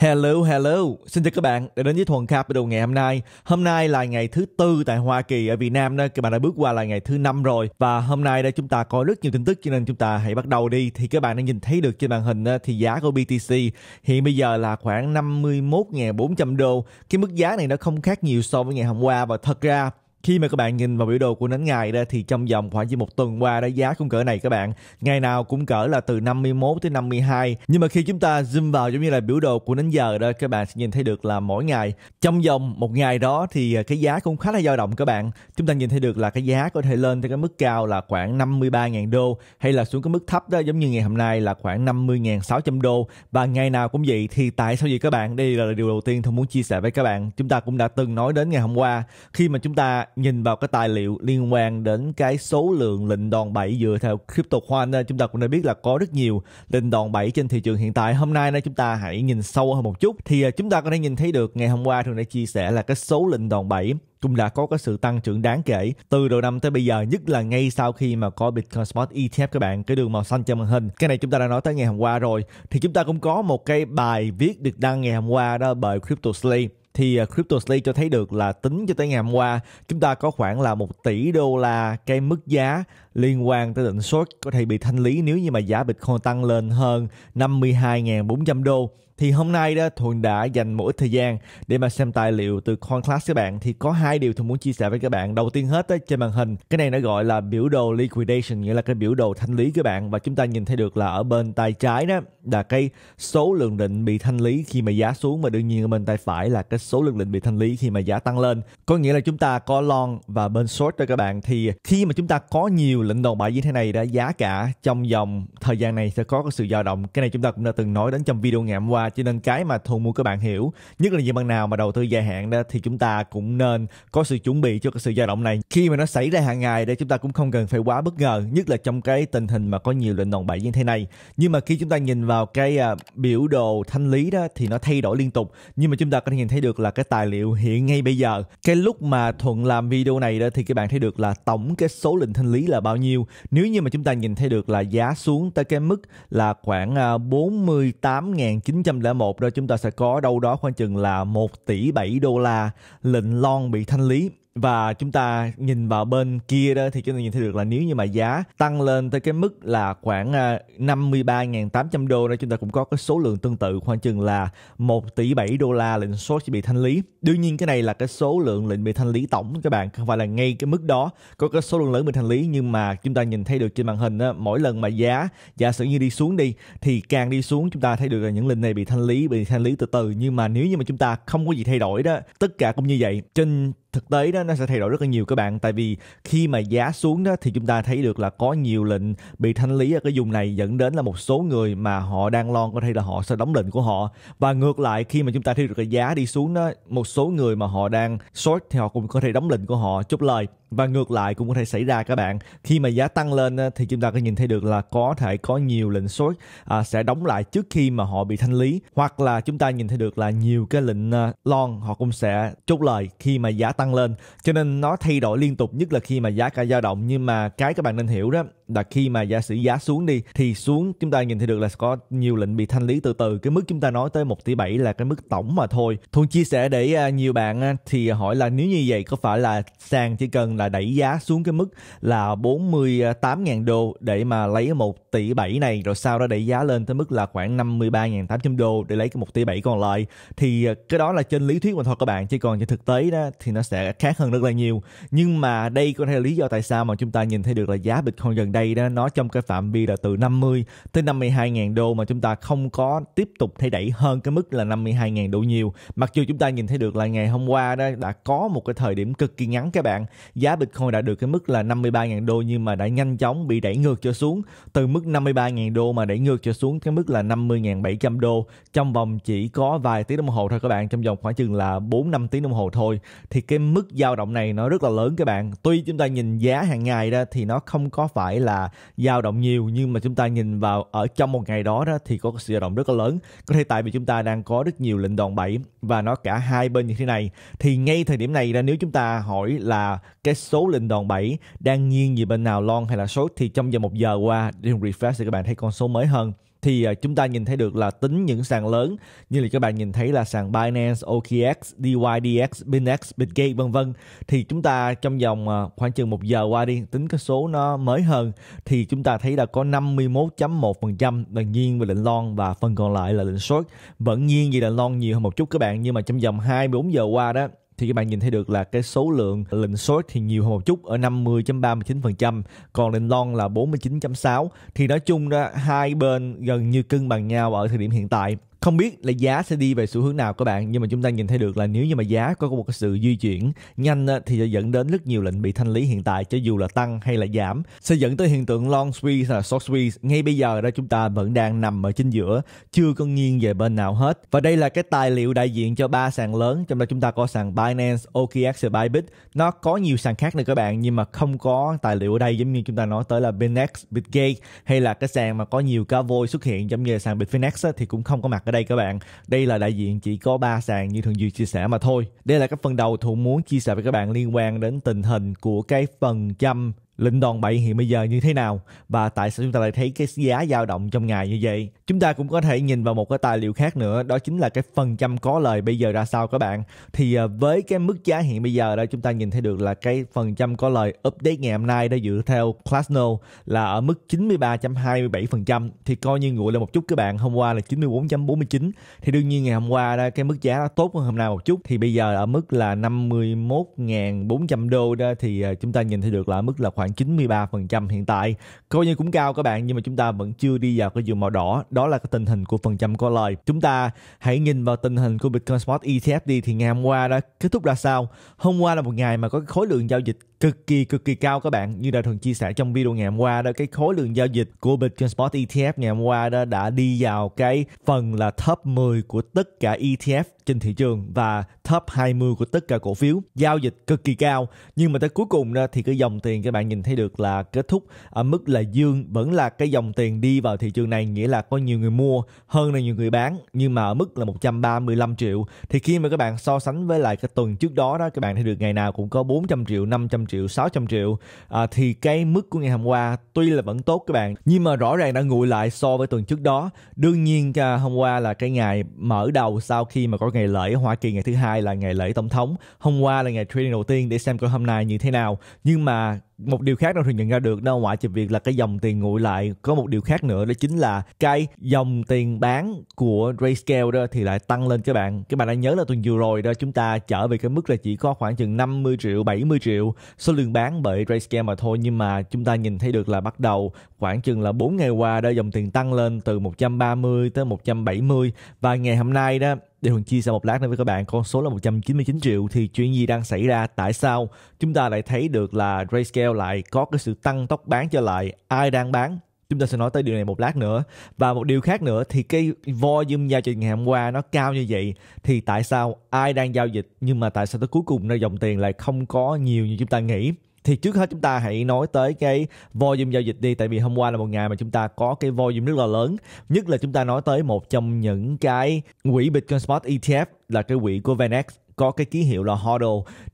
Hello, hello. Xin chào các bạn đã đến với Thuần đầu ngày hôm nay. Hôm nay là ngày thứ tư tại Hoa Kỳ, ở Việt Nam đó, các bạn đã bước qua là ngày thứ năm rồi. Và hôm nay đây chúng ta có rất nhiều tin tức cho nên chúng ta hãy bắt đầu đi. Thì các bạn đã nhìn thấy được trên màn hình đó, thì giá của BTC hiện bây giờ là khoảng 51.400 đô. Cái mức giá này nó không khác nhiều so với ngày hôm qua và thật ra khi mà các bạn nhìn vào biểu đồ của nến ngày đó thì trong vòng khoảng chỉ một tuần qua đó giá cũng cỡ này các bạn ngày nào cũng cỡ là từ 51 tới 52 nhưng mà khi chúng ta zoom vào giống như là biểu đồ của nến giờ đó các bạn sẽ nhìn thấy được là mỗi ngày trong vòng một ngày đó thì à, cái giá cũng khá là dao động các bạn chúng ta nhìn thấy được là cái giá có thể lên tới cái mức cao là khoảng 53.000 đô hay là xuống cái mức thấp đó giống như ngày hôm nay là khoảng 50.600 đô và ngày nào cũng vậy thì tại sao vậy các bạn đây là điều đầu tiên tôi muốn chia sẻ với các bạn chúng ta cũng đã từng nói đến ngày hôm qua khi mà chúng ta nhìn vào cái tài liệu liên quan đến cái số lượng lệnh đòn bẩy dựa theo crypto khoan chúng ta cũng đã biết là có rất nhiều lệnh đòn bẩy trên thị trường hiện tại hôm nay nên chúng ta hãy nhìn sâu hơn một chút thì à, chúng ta có thể nhìn thấy được ngày hôm qua thường đã chia sẻ là cái số lệnh đòn bẩy cũng đã có cái sự tăng trưởng đáng kể từ đầu năm tới bây giờ nhất là ngay sau khi mà có Bitcoin Spot ETF các bạn cái đường màu xanh trên màn hình cái này chúng ta đã nói tới ngày hôm qua rồi thì chúng ta cũng có một cái bài viết được đăng ngày hôm qua đó bởi Crypto Slate thì à, Crypto cho thấy được là tính cho tới ngày hôm qua chúng ta có khoảng là 1 tỷ đô la cái mức giá liên quan tới định short có thể bị thanh lý nếu như mà giá Bitcoin tăng lên hơn 52.400 đô thì hôm nay đó thuận đã dành một ít thời gian để mà xem tài liệu từ con class các bạn thì có hai điều thuận muốn chia sẻ với các bạn đầu tiên hết á, trên màn hình cái này nó gọi là biểu đồ liquidation nghĩa là cái biểu đồ thanh lý các bạn và chúng ta nhìn thấy được là ở bên tay trái đó là cái số lượng định bị thanh lý khi mà giá xuống và đương nhiên ở bên tay phải là cái số lượng định bị thanh lý khi mà giá tăng lên có nghĩa là chúng ta có long và bên short đó các bạn thì khi mà chúng ta có nhiều lệnh đồn bài như thế này đã giá cả trong vòng thời gian này sẽ có cái sự dao động cái này chúng ta cũng đã từng nói đến trong video ngày hôm qua cho nên cái mà thu mua các bạn hiểu nhất là những bạn nào mà đầu tư dài hạn đó thì chúng ta cũng nên có sự chuẩn bị cho cái sự dao động này khi mà nó xảy ra hàng ngày để chúng ta cũng không cần phải quá bất ngờ nhất là trong cái tình hình mà có nhiều lệnh đòn bẩy như thế này nhưng mà khi chúng ta nhìn vào cái à, biểu đồ thanh lý đó thì nó thay đổi liên tục nhưng mà chúng ta có thể nhìn thấy được là cái tài liệu hiện ngay bây giờ cái lúc mà thuận làm video này đó thì các bạn thấy được là tổng cái số lệnh thanh lý là bao nhiêu nếu như mà chúng ta nhìn thấy được là giá xuống tới cái mức là khoảng 48.900 à, 2001 đó chúng ta sẽ có đâu đó khoảng chừng là 1 tỷ 7 đô la lệnh Lon bị thanh lý và chúng ta nhìn vào bên kia đó thì chúng ta nhìn thấy được là nếu như mà giá tăng lên tới cái mức là khoảng 53.800 à, đô đó chúng ta cũng có cái số lượng tương tự khoảng chừng là 1 tỷ 7 đô la lệnh số sẽ bị thanh lý. Đương nhiên cái này là cái số lượng lệnh bị thanh lý tổng các bạn không phải là ngay cái mức đó có cái số lượng lớn bị thanh lý nhưng mà chúng ta nhìn thấy được trên màn hình đó, mỗi lần mà giá giả sử như đi xuống đi thì càng đi xuống chúng ta thấy được là những lệnh này bị thanh lý bị thanh lý từ từ nhưng mà nếu như mà chúng ta không có gì thay đổi đó tất cả cũng như vậy trên thực tế đó nó sẽ thay đổi rất là nhiều các bạn tại vì khi mà giá xuống đó thì chúng ta thấy được là có nhiều lệnh bị thanh lý ở cái vùng này dẫn đến là một số người mà họ đang lo có thể là họ sẽ đóng lệnh của họ và ngược lại khi mà chúng ta thấy được cái giá đi xuống đó một số người mà họ đang short thì họ cũng có thể đóng lệnh của họ chốt lời và ngược lại cũng có thể xảy ra các bạn khi mà giá tăng lên thì chúng ta có nhìn thấy được là có thể có nhiều lệnh short à, sẽ đóng lại trước khi mà họ bị thanh lý hoặc là chúng ta nhìn thấy được là nhiều cái lệnh à, long họ cũng sẽ chốt lời khi mà giá tăng lên cho nên nó thay đổi liên tục nhất là khi mà giá cả dao động nhưng mà cái các bạn nên hiểu đó là khi mà giả sử giá xuống đi thì xuống chúng ta nhìn thấy được là có nhiều lệnh bị thanh lý từ từ cái mức chúng ta nói tới 1 tỷ 7 là cái mức tổng mà thôi thuận chia sẻ để à, nhiều bạn à, thì hỏi là nếu như vậy có phải là sàn chỉ cần là đẩy giá xuống cái mức là 48.000 đô để mà lấy 1 tỷ 7 này rồi sau đó đẩy giá lên tới mức là khoảng 53.800 đô để lấy cái 1 tỷ 7 còn lại thì à, cái đó là trên lý thuyết mà thôi các bạn chứ còn trên thực tế đó thì nó sẽ khác hơn rất là nhiều nhưng mà đây có thể là lý do tại sao mà chúng ta nhìn thấy được là giá Bitcoin gần đây đó nó trong cái phạm vi là từ 50 tới 52.000 đô mà chúng ta không có tiếp tục thay đẩy hơn cái mức là 52.000 đô nhiều. Mặc dù chúng ta nhìn thấy được là ngày hôm qua đó đã có một cái thời điểm cực kỳ ngắn các bạn, giá Bitcoin đã được cái mức là 53.000 đô nhưng mà đã nhanh chóng bị đẩy ngược cho xuống từ mức 53.000 đô mà đẩy ngược cho xuống cái mức là 50.700 đô trong vòng chỉ có vài tiếng đồng hồ thôi các bạn, trong vòng khoảng chừng là 4 5 tiếng đồng hồ thôi thì cái mức dao động này nó rất là lớn các bạn. Tuy chúng ta nhìn giá hàng ngày đó thì nó không có phải là dao động nhiều nhưng mà chúng ta nhìn vào ở trong một ngày đó đó thì có sự dao động rất là lớn có thể tại vì chúng ta đang có rất nhiều lệnh đòn bẩy và nó cả hai bên như thế này thì ngay thời điểm này ra nếu chúng ta hỏi là cái số lệnh đòn bẩy đang nghiêng về bên nào long hay là short thì trong vòng một giờ qua đi refresh thì các bạn thấy con số mới hơn thì à, chúng ta nhìn thấy được là tính những sàn lớn như là các bạn nhìn thấy là sàn Binance, OKX, DYDX, BinX, BitGate vân vân thì chúng ta trong vòng à, khoảng chừng một giờ qua đi tính cái số nó mới hơn thì chúng ta thấy là có 51.1% là nghiêng về lệnh long và phần còn lại là lệnh short vẫn nhiên về lệnh long nhiều hơn một chút các bạn nhưng mà trong vòng 24 giờ qua đó thì các bạn nhìn thấy được là cái số lượng lệnh short thì nhiều hơn một chút ở 50.39%, còn lệnh long là 49.6 thì nói chung ra hai bên gần như cân bằng nhau ở thời điểm hiện tại không biết là giá sẽ đi về xu hướng nào các bạn nhưng mà chúng ta nhìn thấy được là nếu như mà giá có một cái sự di chuyển nhanh thì sẽ dẫn đến rất nhiều lệnh bị thanh lý hiện tại cho dù là tăng hay là giảm sẽ dẫn tới hiện tượng long squeeze hay là short squeeze ngay bây giờ đó chúng ta vẫn đang nằm ở trên giữa chưa có nghiêng về bên nào hết và đây là cái tài liệu đại diện cho ba sàn lớn trong đó chúng ta có sàn Binance, OKX và Bybit nó có nhiều sàn khác nữa các bạn nhưng mà không có tài liệu ở đây giống như chúng ta nói tới là binance, Bitgate hay là cái sàn mà có nhiều cá voi xuất hiện giống như sàn Bitfinex thì cũng không có mặt ở đây các bạn đây là đại diện chỉ có 3 sàn như thường duy chia sẻ mà thôi đây là cái phần đầu thủ muốn chia sẻ với các bạn liên quan đến tình hình của cái phần trăm lệnh đòn bẩy hiện bây giờ như thế nào và tại sao chúng ta lại thấy cái giá dao động trong ngày như vậy chúng ta cũng có thể nhìn vào một cái tài liệu khác nữa đó chính là cái phần trăm có lời bây giờ ra sao các bạn thì à, với cái mức giá hiện bây giờ đó chúng ta nhìn thấy được là cái phần trăm có lời update ngày hôm nay đã dựa theo Classno là ở mức 93.27% thì coi như nguội lên một chút các bạn hôm qua là 94.49 thì đương nhiên ngày hôm qua đó cái mức giá nó tốt hơn hôm nay một chút thì bây giờ ở mức là 51.400 đô đó thì à, chúng ta nhìn thấy được là ở mức là khoảng khoảng 93% hiện tại. Coi như cũng cao các bạn nhưng mà chúng ta vẫn chưa đi vào cái vùng màu đỏ. Đó là cái tình hình của phần trăm có lời. Chúng ta hãy nhìn vào tình hình của Bitcoin Spot ETF đi thì ngày hôm qua đã kết thúc ra sao? Hôm qua là một ngày mà có khối lượng giao dịch cực kỳ cực kỳ cao các bạn như đã thường chia sẻ trong video ngày hôm qua đó cái khối lượng giao dịch của Bitcoin Spot ETF ngày hôm qua đó đã đi vào cái phần là top 10 của tất cả ETF trên thị trường và top 20 của tất cả cổ phiếu giao dịch cực kỳ cao nhưng mà tới cuối cùng đó thì cái dòng tiền các bạn nhìn thấy được là kết thúc ở mức là dương vẫn là cái dòng tiền đi vào thị trường này nghĩa là có nhiều người mua hơn là nhiều người bán nhưng mà ở mức là 135 triệu thì khi mà các bạn so sánh với lại cái tuần trước đó đó các bạn thấy được ngày nào cũng có 400 triệu 500 500 triệu 600 triệu à, thì cái mức của ngày hôm qua tuy là vẫn tốt các bạn nhưng mà rõ ràng đã nguội lại so với tuần trước đó đương nhiên à, hôm qua là cái ngày mở đầu sau khi mà có ngày lễ Hoa Kỳ ngày thứ hai là ngày lễ tổng thống hôm qua là ngày trading đầu tiên để xem coi hôm nay như thế nào nhưng mà một điều khác đâu thường nhận ra được đâu ngoại trừ việc là cái dòng tiền nguội lại có một điều khác nữa đó chính là cái dòng tiền bán của Grayscale đó thì lại tăng lên các bạn các bạn đã nhớ là tuần vừa rồi đó chúng ta trở về cái mức là chỉ có khoảng chừng 50 triệu 70 triệu số lượng bán bởi Grayscale mà thôi nhưng mà chúng ta nhìn thấy được là bắt đầu khoảng chừng là 4 ngày qua đó dòng tiền tăng lên từ 130 tới 170 và ngày hôm nay đó để Hường chia sẻ một lát nữa với các bạn con số là 199 triệu thì chuyện gì đang xảy ra tại sao chúng ta lại thấy được là Grayscale lại có cái sự tăng tốc bán trở lại ai đang bán chúng ta sẽ nói tới điều này một lát nữa và một điều khác nữa thì cái volume giao dịch ngày hôm qua nó cao như vậy thì tại sao ai đang giao dịch nhưng mà tại sao tới cuối cùng nơi dòng tiền lại không có nhiều như chúng ta nghĩ thì trước hết chúng ta hãy nói tới cái volume giao dịch đi tại vì hôm qua là một ngày mà chúng ta có cái volume rất là lớn nhất là chúng ta nói tới một trong những cái quỹ Bitcoin Spot ETF là cái quỹ của VanEck có cái ký hiệu là HODL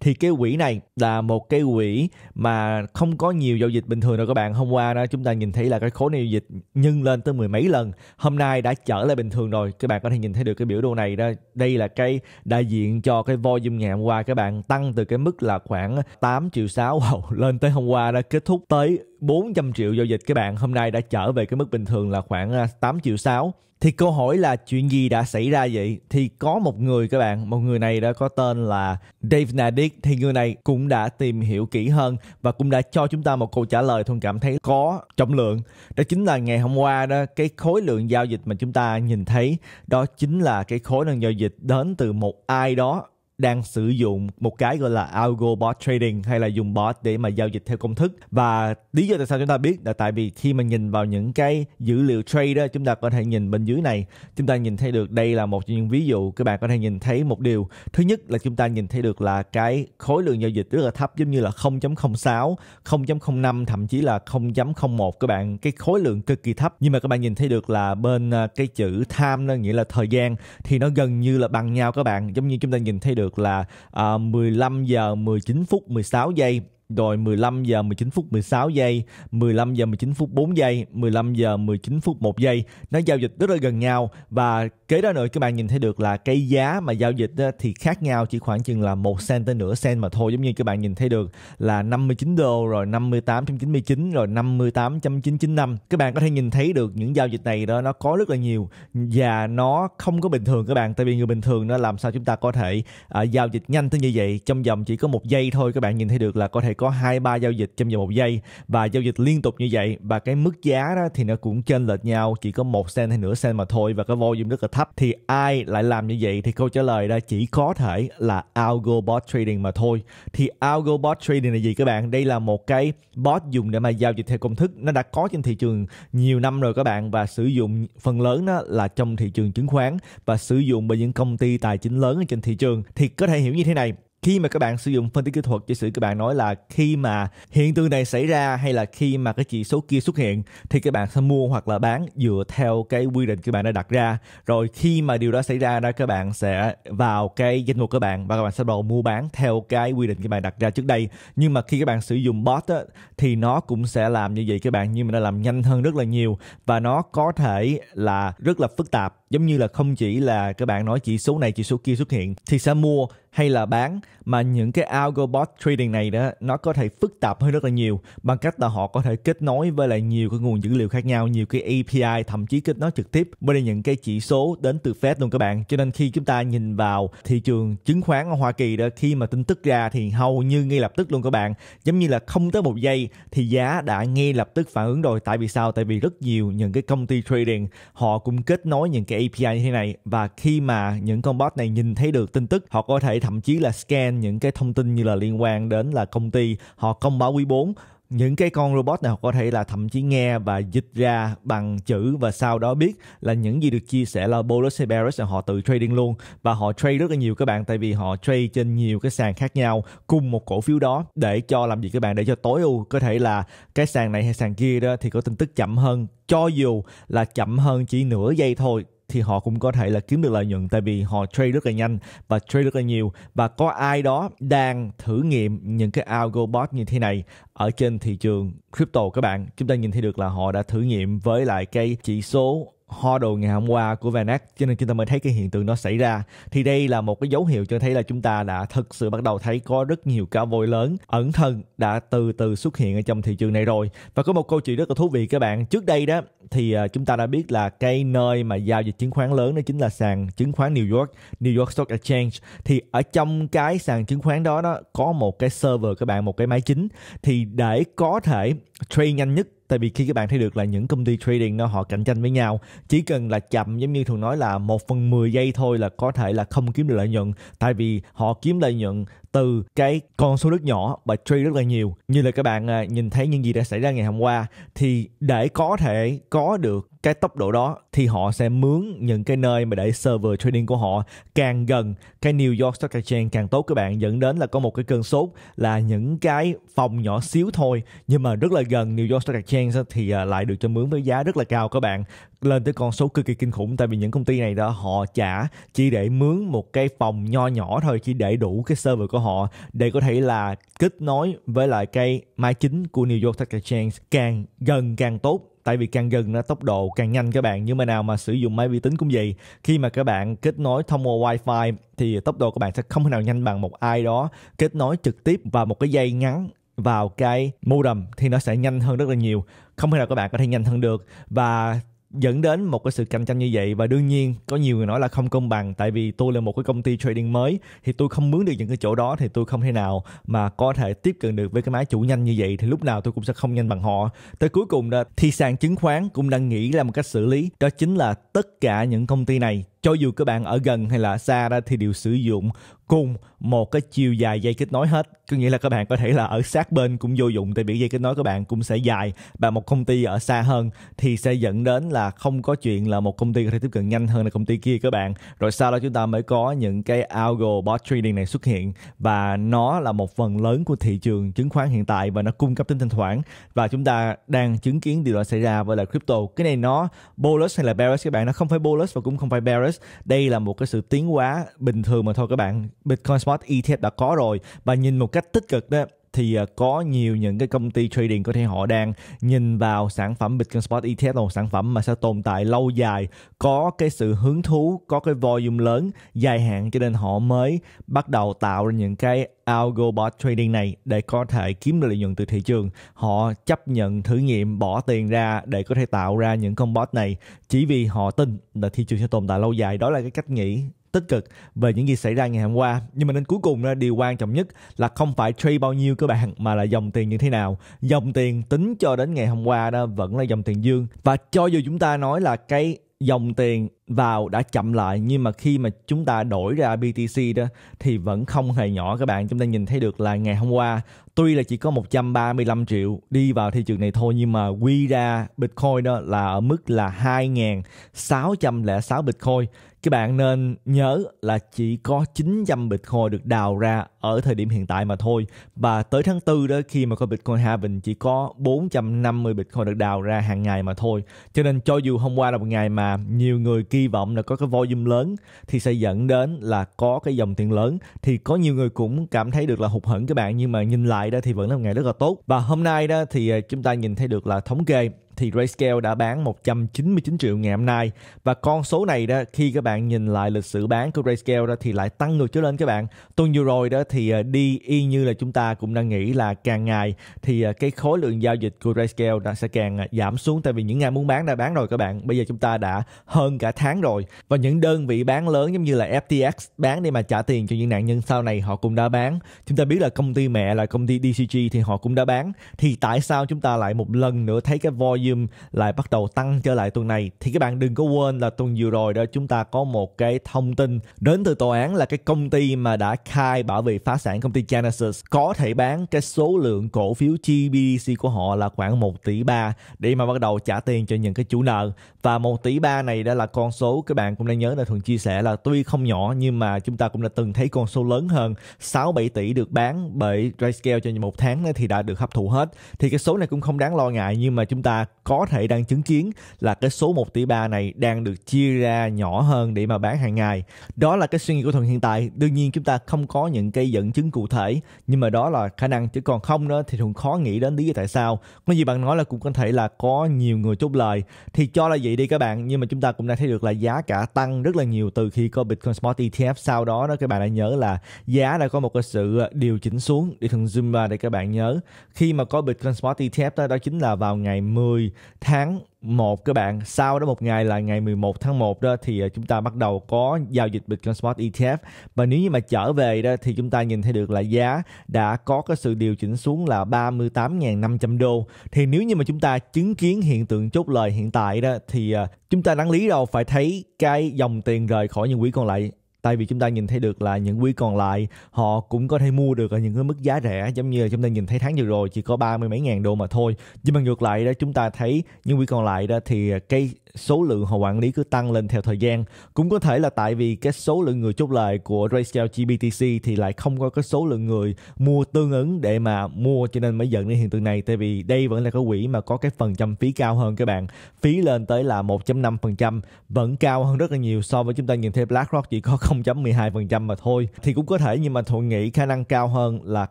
thì cái quỹ này là một cái quỹ mà không có nhiều giao dịch bình thường đâu các bạn hôm qua đó chúng ta nhìn thấy là cái khối giao dịch nhân lên tới mười mấy lần hôm nay đã trở lại bình thường rồi các bạn có thể nhìn thấy được cái biểu đồ này đó đây là cái đại diện cho cái volume ngày hôm qua các bạn tăng từ cái mức là khoảng 8 triệu sáu wow, lên tới hôm qua đã kết thúc tới 400 triệu giao dịch các bạn hôm nay đã trở về cái mức bình thường là khoảng 8 à, triệu 6 thì câu hỏi là chuyện gì đã xảy ra vậy thì có một người các bạn một người này đã có tên là Dave Nadick thì người này cũng đã tìm hiểu kỹ hơn và cũng đã cho chúng ta một câu trả lời thông cảm thấy có trọng lượng đó chính là ngày hôm qua đó cái khối lượng giao dịch mà chúng ta nhìn thấy đó chính là cái khối lượng giao dịch đến từ một ai đó đang sử dụng một cái gọi là algo bot trading hay là dùng bot để mà giao dịch theo công thức và lý do tại sao chúng ta biết là tại vì khi mà nhìn vào những cái dữ liệu trade đó chúng ta có thể nhìn bên dưới này chúng ta nhìn thấy được đây là một trong những ví dụ các bạn có thể nhìn thấy một điều thứ nhất là chúng ta nhìn thấy được là cái khối lượng giao dịch rất là thấp giống như là 0.06 0.05 thậm chí là 0.01 các bạn cái khối lượng cực kỳ thấp nhưng mà các bạn nhìn thấy được là bên à, cái chữ time nó nghĩa là thời gian thì nó gần như là bằng nhau các bạn giống như chúng ta nhìn thấy được được là à, 15 giờ 19 phút 16 giây rồi 15 giờ 19 phút 16 giây, 15 giờ 19 phút 4 giây, 15 giờ 19 phút 1 giây. Nó giao dịch rất là gần nhau và kế đó nữa các bạn nhìn thấy được là cái giá mà giao dịch á, thì khác nhau chỉ khoảng chừng là một cent tới nửa cent mà thôi giống như các bạn nhìn thấy được là 59 đô rồi 58.99 rồi 58.995 các bạn có thể nhìn thấy được những giao dịch này đó nó có rất là nhiều và nó không có bình thường các bạn tại vì người bình thường nó làm sao chúng ta có thể à, giao dịch nhanh tới như vậy trong vòng chỉ có một giây thôi các bạn nhìn thấy được là có thể có hai ba giao dịch trong vòng một giây và giao dịch liên tục như vậy và cái mức giá đó thì nó cũng chênh lệch nhau chỉ có một cent hay nửa cent mà thôi và cái volume rất là thấp thấp thì ai lại làm như vậy thì câu trả lời ra chỉ có thể là algo bot trading mà thôi thì algo bot trading là gì các bạn đây là một cái bot dùng để mà giao dịch theo công thức nó đã có trên thị trường nhiều năm rồi các bạn và sử dụng phần lớn nó là trong thị trường chứng khoán và sử dụng bởi những công ty tài chính lớn ở trên thị trường thì có thể hiểu như thế này khi mà các bạn sử dụng phân tích kỹ thuật giả sử các bạn nói là khi mà hiện tượng này xảy ra hay là khi mà cái chỉ số kia xuất hiện thì các bạn sẽ mua hoặc là bán dựa theo cái quy định các bạn đã đặt ra rồi khi mà điều đó xảy ra đó các bạn sẽ vào cái danh mục các bạn và các bạn sẽ bắt đầu mua bán theo cái quy định các bạn đặt ra trước đây nhưng mà khi các bạn sử dụng bot á, thì nó cũng sẽ làm như vậy các bạn nhưng mà nó làm nhanh hơn rất là nhiều và nó có thể là rất là phức tạp giống như là không chỉ là các bạn nói chỉ số này chỉ số kia xuất hiện thì sẽ mua hay là bán mà những cái algo bot trading này đó nó có thể phức tạp hơn rất là nhiều bằng cách là họ có thể kết nối với lại nhiều cái nguồn dữ liệu khác nhau nhiều cái API thậm chí kết nối trực tiếp với những cái chỉ số đến từ Fed luôn các bạn cho nên khi chúng ta nhìn vào thị trường chứng khoán ở Hoa Kỳ đó khi mà tin tức ra thì hầu như ngay lập tức luôn các bạn giống như là không tới một giây thì giá đã ngay lập tức phản ứng rồi tại vì sao tại vì rất nhiều những cái công ty trading họ cũng kết nối những cái API như thế này và khi mà những con bot này nhìn thấy được tin tức họ có thể thậm chí là scan những cái thông tin như là liên quan đến là công ty họ công báo quý 4 những cái con robot này họ có thể là thậm chí nghe và dịch ra bằng chữ và sau đó biết là những gì được chia sẻ là bullish hay bearish là họ tự trading luôn và họ trade rất là nhiều các bạn tại vì họ trade trên nhiều cái sàn khác nhau cùng một cổ phiếu đó để cho làm gì các bạn để cho tối ưu có thể là cái sàn này hay sàn kia đó thì có tin tức chậm hơn cho dù là chậm hơn chỉ nửa giây thôi thì họ cũng có thể là kiếm được lợi nhuận tại vì họ trade rất là nhanh và trade rất là nhiều và có ai đó đang thử nghiệm những cái algobot như thế này ở trên thị trường crypto các bạn chúng ta nhìn thấy được là họ đã thử nghiệm với lại cái chỉ số ho đồ ngày hôm qua của Vanac cho nên chúng ta mới thấy cái hiện tượng nó xảy ra thì đây là một cái dấu hiệu cho thấy là chúng ta đã thực sự bắt đầu thấy có rất nhiều cá voi lớn ẩn thân đã từ từ xuất hiện ở trong thị trường này rồi và có một câu chuyện rất là thú vị các bạn trước đây đó thì à, chúng ta đã biết là cái nơi mà giao dịch chứng khoán lớn đó chính là sàn chứng khoán New York New York Stock Exchange thì ở trong cái sàn chứng khoán đó đó có một cái server các bạn một cái máy chính thì để có thể trade nhanh nhất tại vì khi các bạn thấy được là những công ty trading nó họ cạnh tranh với nhau chỉ cần là chậm giống như thường nói là một phần 10 giây thôi là có thể là không kiếm được lợi nhuận tại vì họ kiếm lợi nhuận từ cái con số rất nhỏ và trade rất là nhiều như là các bạn à, nhìn thấy những gì đã xảy ra ngày hôm qua thì để có thể có được cái tốc độ đó thì họ sẽ mướn những cái nơi mà để server trading của họ càng gần cái New York Stock Exchange càng tốt các bạn dẫn đến là có một cái cơn sốt là những cái phòng nhỏ xíu thôi nhưng mà rất là gần New York Stock Exchange thì à, lại được cho mướn với giá rất là cao các bạn lên tới con số cực kỳ kinh khủng tại vì những công ty này đó họ trả chỉ để mướn một cái phòng nho nhỏ thôi chỉ để đủ cái server của họ để có thể là kết nối với lại cái máy chính của New York Tech Exchange càng gần càng tốt tại vì càng gần nó tốc độ càng nhanh các bạn nhưng mà nào mà sử dụng máy vi tính cũng vậy khi mà các bạn kết nối thông qua wifi thì tốc độ của bạn sẽ không thể nào nhanh bằng một ai đó kết nối trực tiếp vào một cái dây ngắn vào cái modem thì nó sẽ nhanh hơn rất là nhiều không thể nào các bạn có thể nhanh hơn được và dẫn đến một cái sự cạnh tranh như vậy và đương nhiên có nhiều người nói là không công bằng tại vì tôi là một cái công ty trading mới thì tôi không mướn được những cái chỗ đó thì tôi không thể nào mà có thể tiếp cận được với cái máy chủ nhanh như vậy thì lúc nào tôi cũng sẽ không nhanh bằng họ tới cuối cùng đó thì sàn chứng khoán cũng đang nghĩ là một cách xử lý đó chính là tất cả những công ty này cho dù các bạn ở gần hay là xa ra thì đều sử dụng cùng một cái chiều dài dây kết nối hết có nghĩa là các bạn có thể là ở sát bên cũng vô dụng tại vì dây kết nối các bạn cũng sẽ dài và một công ty ở xa hơn thì sẽ dẫn đến là không có chuyện là một công ty có thể tiếp cận nhanh hơn là công ty kia các bạn rồi sau đó chúng ta mới có những cái algo bot trading này xuất hiện và nó là một phần lớn của thị trường chứng khoán hiện tại và nó cung cấp tính thanh khoản và chúng ta đang chứng kiến điều đó xảy ra với là crypto cái này nó bullish hay là bearish các bạn nó không phải bullish và cũng không phải bearish Metaverse. Đây là một cái sự tiến hóa bình thường mà thôi các bạn. Bitcoin Smart ETF đã có rồi và nhìn một cách tích cực đó thì à, có nhiều những cái công ty trading có thể họ đang nhìn vào sản phẩm Bitcoin Spot ETF là một sản phẩm mà sẽ tồn tại lâu dài, có cái sự hứng thú, có cái volume lớn dài hạn cho nên họ mới bắt đầu tạo ra những cái algo bot trading này để có thể kiếm được lợi nhuận từ thị trường. Họ chấp nhận thử nghiệm bỏ tiền ra để có thể tạo ra những con bot này chỉ vì họ tin là thị trường sẽ tồn tại lâu dài. Đó là cái cách nghĩ tích cực về những gì xảy ra ngày hôm qua nhưng mà đến cuối cùng ra điều quan trọng nhất là không phải trade bao nhiêu các bạn mà là dòng tiền như thế nào dòng tiền tính cho đến ngày hôm qua đó vẫn là dòng tiền dương và cho dù chúng ta nói là cái dòng tiền vào đã chậm lại nhưng mà khi mà chúng ta đổi ra BTC đó thì vẫn không hề nhỏ các bạn chúng ta nhìn thấy được là ngày hôm qua tuy là chỉ có 135 triệu đi vào thị trường này thôi nhưng mà quy ra Bitcoin đó là ở mức là 2.606 Bitcoin các bạn nên nhớ là chỉ có 900 Bitcoin được đào ra ở thời điểm hiện tại mà thôi. Và tới tháng 4 đó khi mà có Bitcoin Haven chỉ có 450 Bitcoin được đào ra hàng ngày mà thôi. Cho nên cho dù hôm qua là một ngày mà nhiều người kỳ vọng là có cái volume lớn thì sẽ dẫn đến là có cái dòng tiền lớn thì có nhiều người cũng cảm thấy được là hụt hẫng các bạn nhưng mà nhìn lại đó thì vẫn là một ngày rất là tốt. Và hôm nay đó thì ờ, chúng ta nhìn thấy được là thống kê thì RayScale đã bán 199 triệu ngày hôm nay và con số này đó khi các bạn nhìn lại lịch sử bán của RayScale đó thì lại tăng ngược trở lên các bạn tuần vừa rồi đó thì à, đi y như là chúng ta cũng đang nghĩ là càng ngày thì à, cái khối lượng giao dịch của RayScale đã sẽ càng à, giảm xuống tại vì những ngày muốn bán đã bán rồi các bạn bây giờ chúng ta đã hơn cả tháng rồi và những đơn vị bán lớn giống như là FTX bán đi mà trả tiền cho những nạn nhân sau này họ cũng đã bán chúng ta biết là công ty mẹ là công ty DCG thì họ cũng đã bán thì tại sao chúng ta lại một lần nữa thấy cái voi volume lại bắt đầu tăng trở lại tuần này thì các bạn đừng có quên là tuần vừa rồi đó chúng ta có một cái thông tin đến từ tòa án là cái công ty mà đã khai bảo vệ phá sản công ty Genesis có thể bán cái số lượng cổ phiếu GBDC của họ là khoảng 1 tỷ 3 để mà bắt đầu trả tiền cho những cái chủ nợ và 1 tỷ 3 này đã là con số các bạn cũng đang nhớ là thường chia sẻ là tuy không nhỏ nhưng mà chúng ta cũng đã từng thấy con số lớn hơn 6 7 tỷ được bán bởi RayScale cho một tháng thì đã được hấp thụ hết thì cái số này cũng không đáng lo ngại nhưng mà chúng ta có thể đang chứng kiến là cái số 1 tỷ 3 này đang được chia ra nhỏ hơn để mà bán hàng ngày. Đó là cái suy nghĩ của Thuận hiện tại. Đương nhiên chúng ta không có những cái dẫn chứng cụ thể nhưng mà đó là khả năng chứ còn không đó thì Thuận khó nghĩ đến lý do tại sao. Có gì bạn nói là cũng có thể là có nhiều người chốt lời thì cho là vậy đi các bạn nhưng mà chúng ta cũng đã thấy được là giá cả tăng rất là nhiều từ khi có Bitcoin Spot ETF sau đó đó các bạn đã nhớ là giá đã có một cái sự ờ, điều chỉnh xuống để Thuận zoom ra để các bạn nhớ. Khi mà có Bitcoin Spot ETF đó, đó chính là vào ngày 10 tháng 1 các bạn sau đó một ngày là ngày 11 tháng 1 đó thì à, chúng ta bắt đầu có giao dịch Bitcoin Spot ETF và nếu như mà trở về đó thì chúng ta nhìn thấy được là giá đã có cái sự điều chỉnh xuống là 38.500 đô thì nếu như mà chúng ta chứng kiến hiện tượng chốt lời hiện tại đó thì à, chúng ta đáng lý đâu phải thấy cái dòng tiền rời khỏi những quỹ còn lại tại vì chúng ta nhìn thấy được là những quý còn lại họ cũng có thể mua được ở những cái mức giá rẻ giống như là chúng ta nhìn thấy tháng vừa rồi chỉ có ba mươi mấy ngàn đô mà thôi nhưng mà ngược lại đó chúng ta thấy những quý còn lại đó thì cái số lượng họ quản lý cứ tăng lên theo thời gian cũng có thể là tại vì cái số lượng người chốt lời của Rachel GBTC thì lại không có cái số lượng người mua tương ứng để mà mua cho nên mới dẫn đến hiện tượng này tại vì đây vẫn là cái quỹ mà có cái phần trăm phí cao hơn các bạn phí lên tới là 1.5% vẫn cao hơn rất là nhiều so với chúng ta nhìn thấy BlackRock chỉ có 0.12% mà thôi thì cũng có thể nhưng mà thuận nghĩ khả năng cao hơn là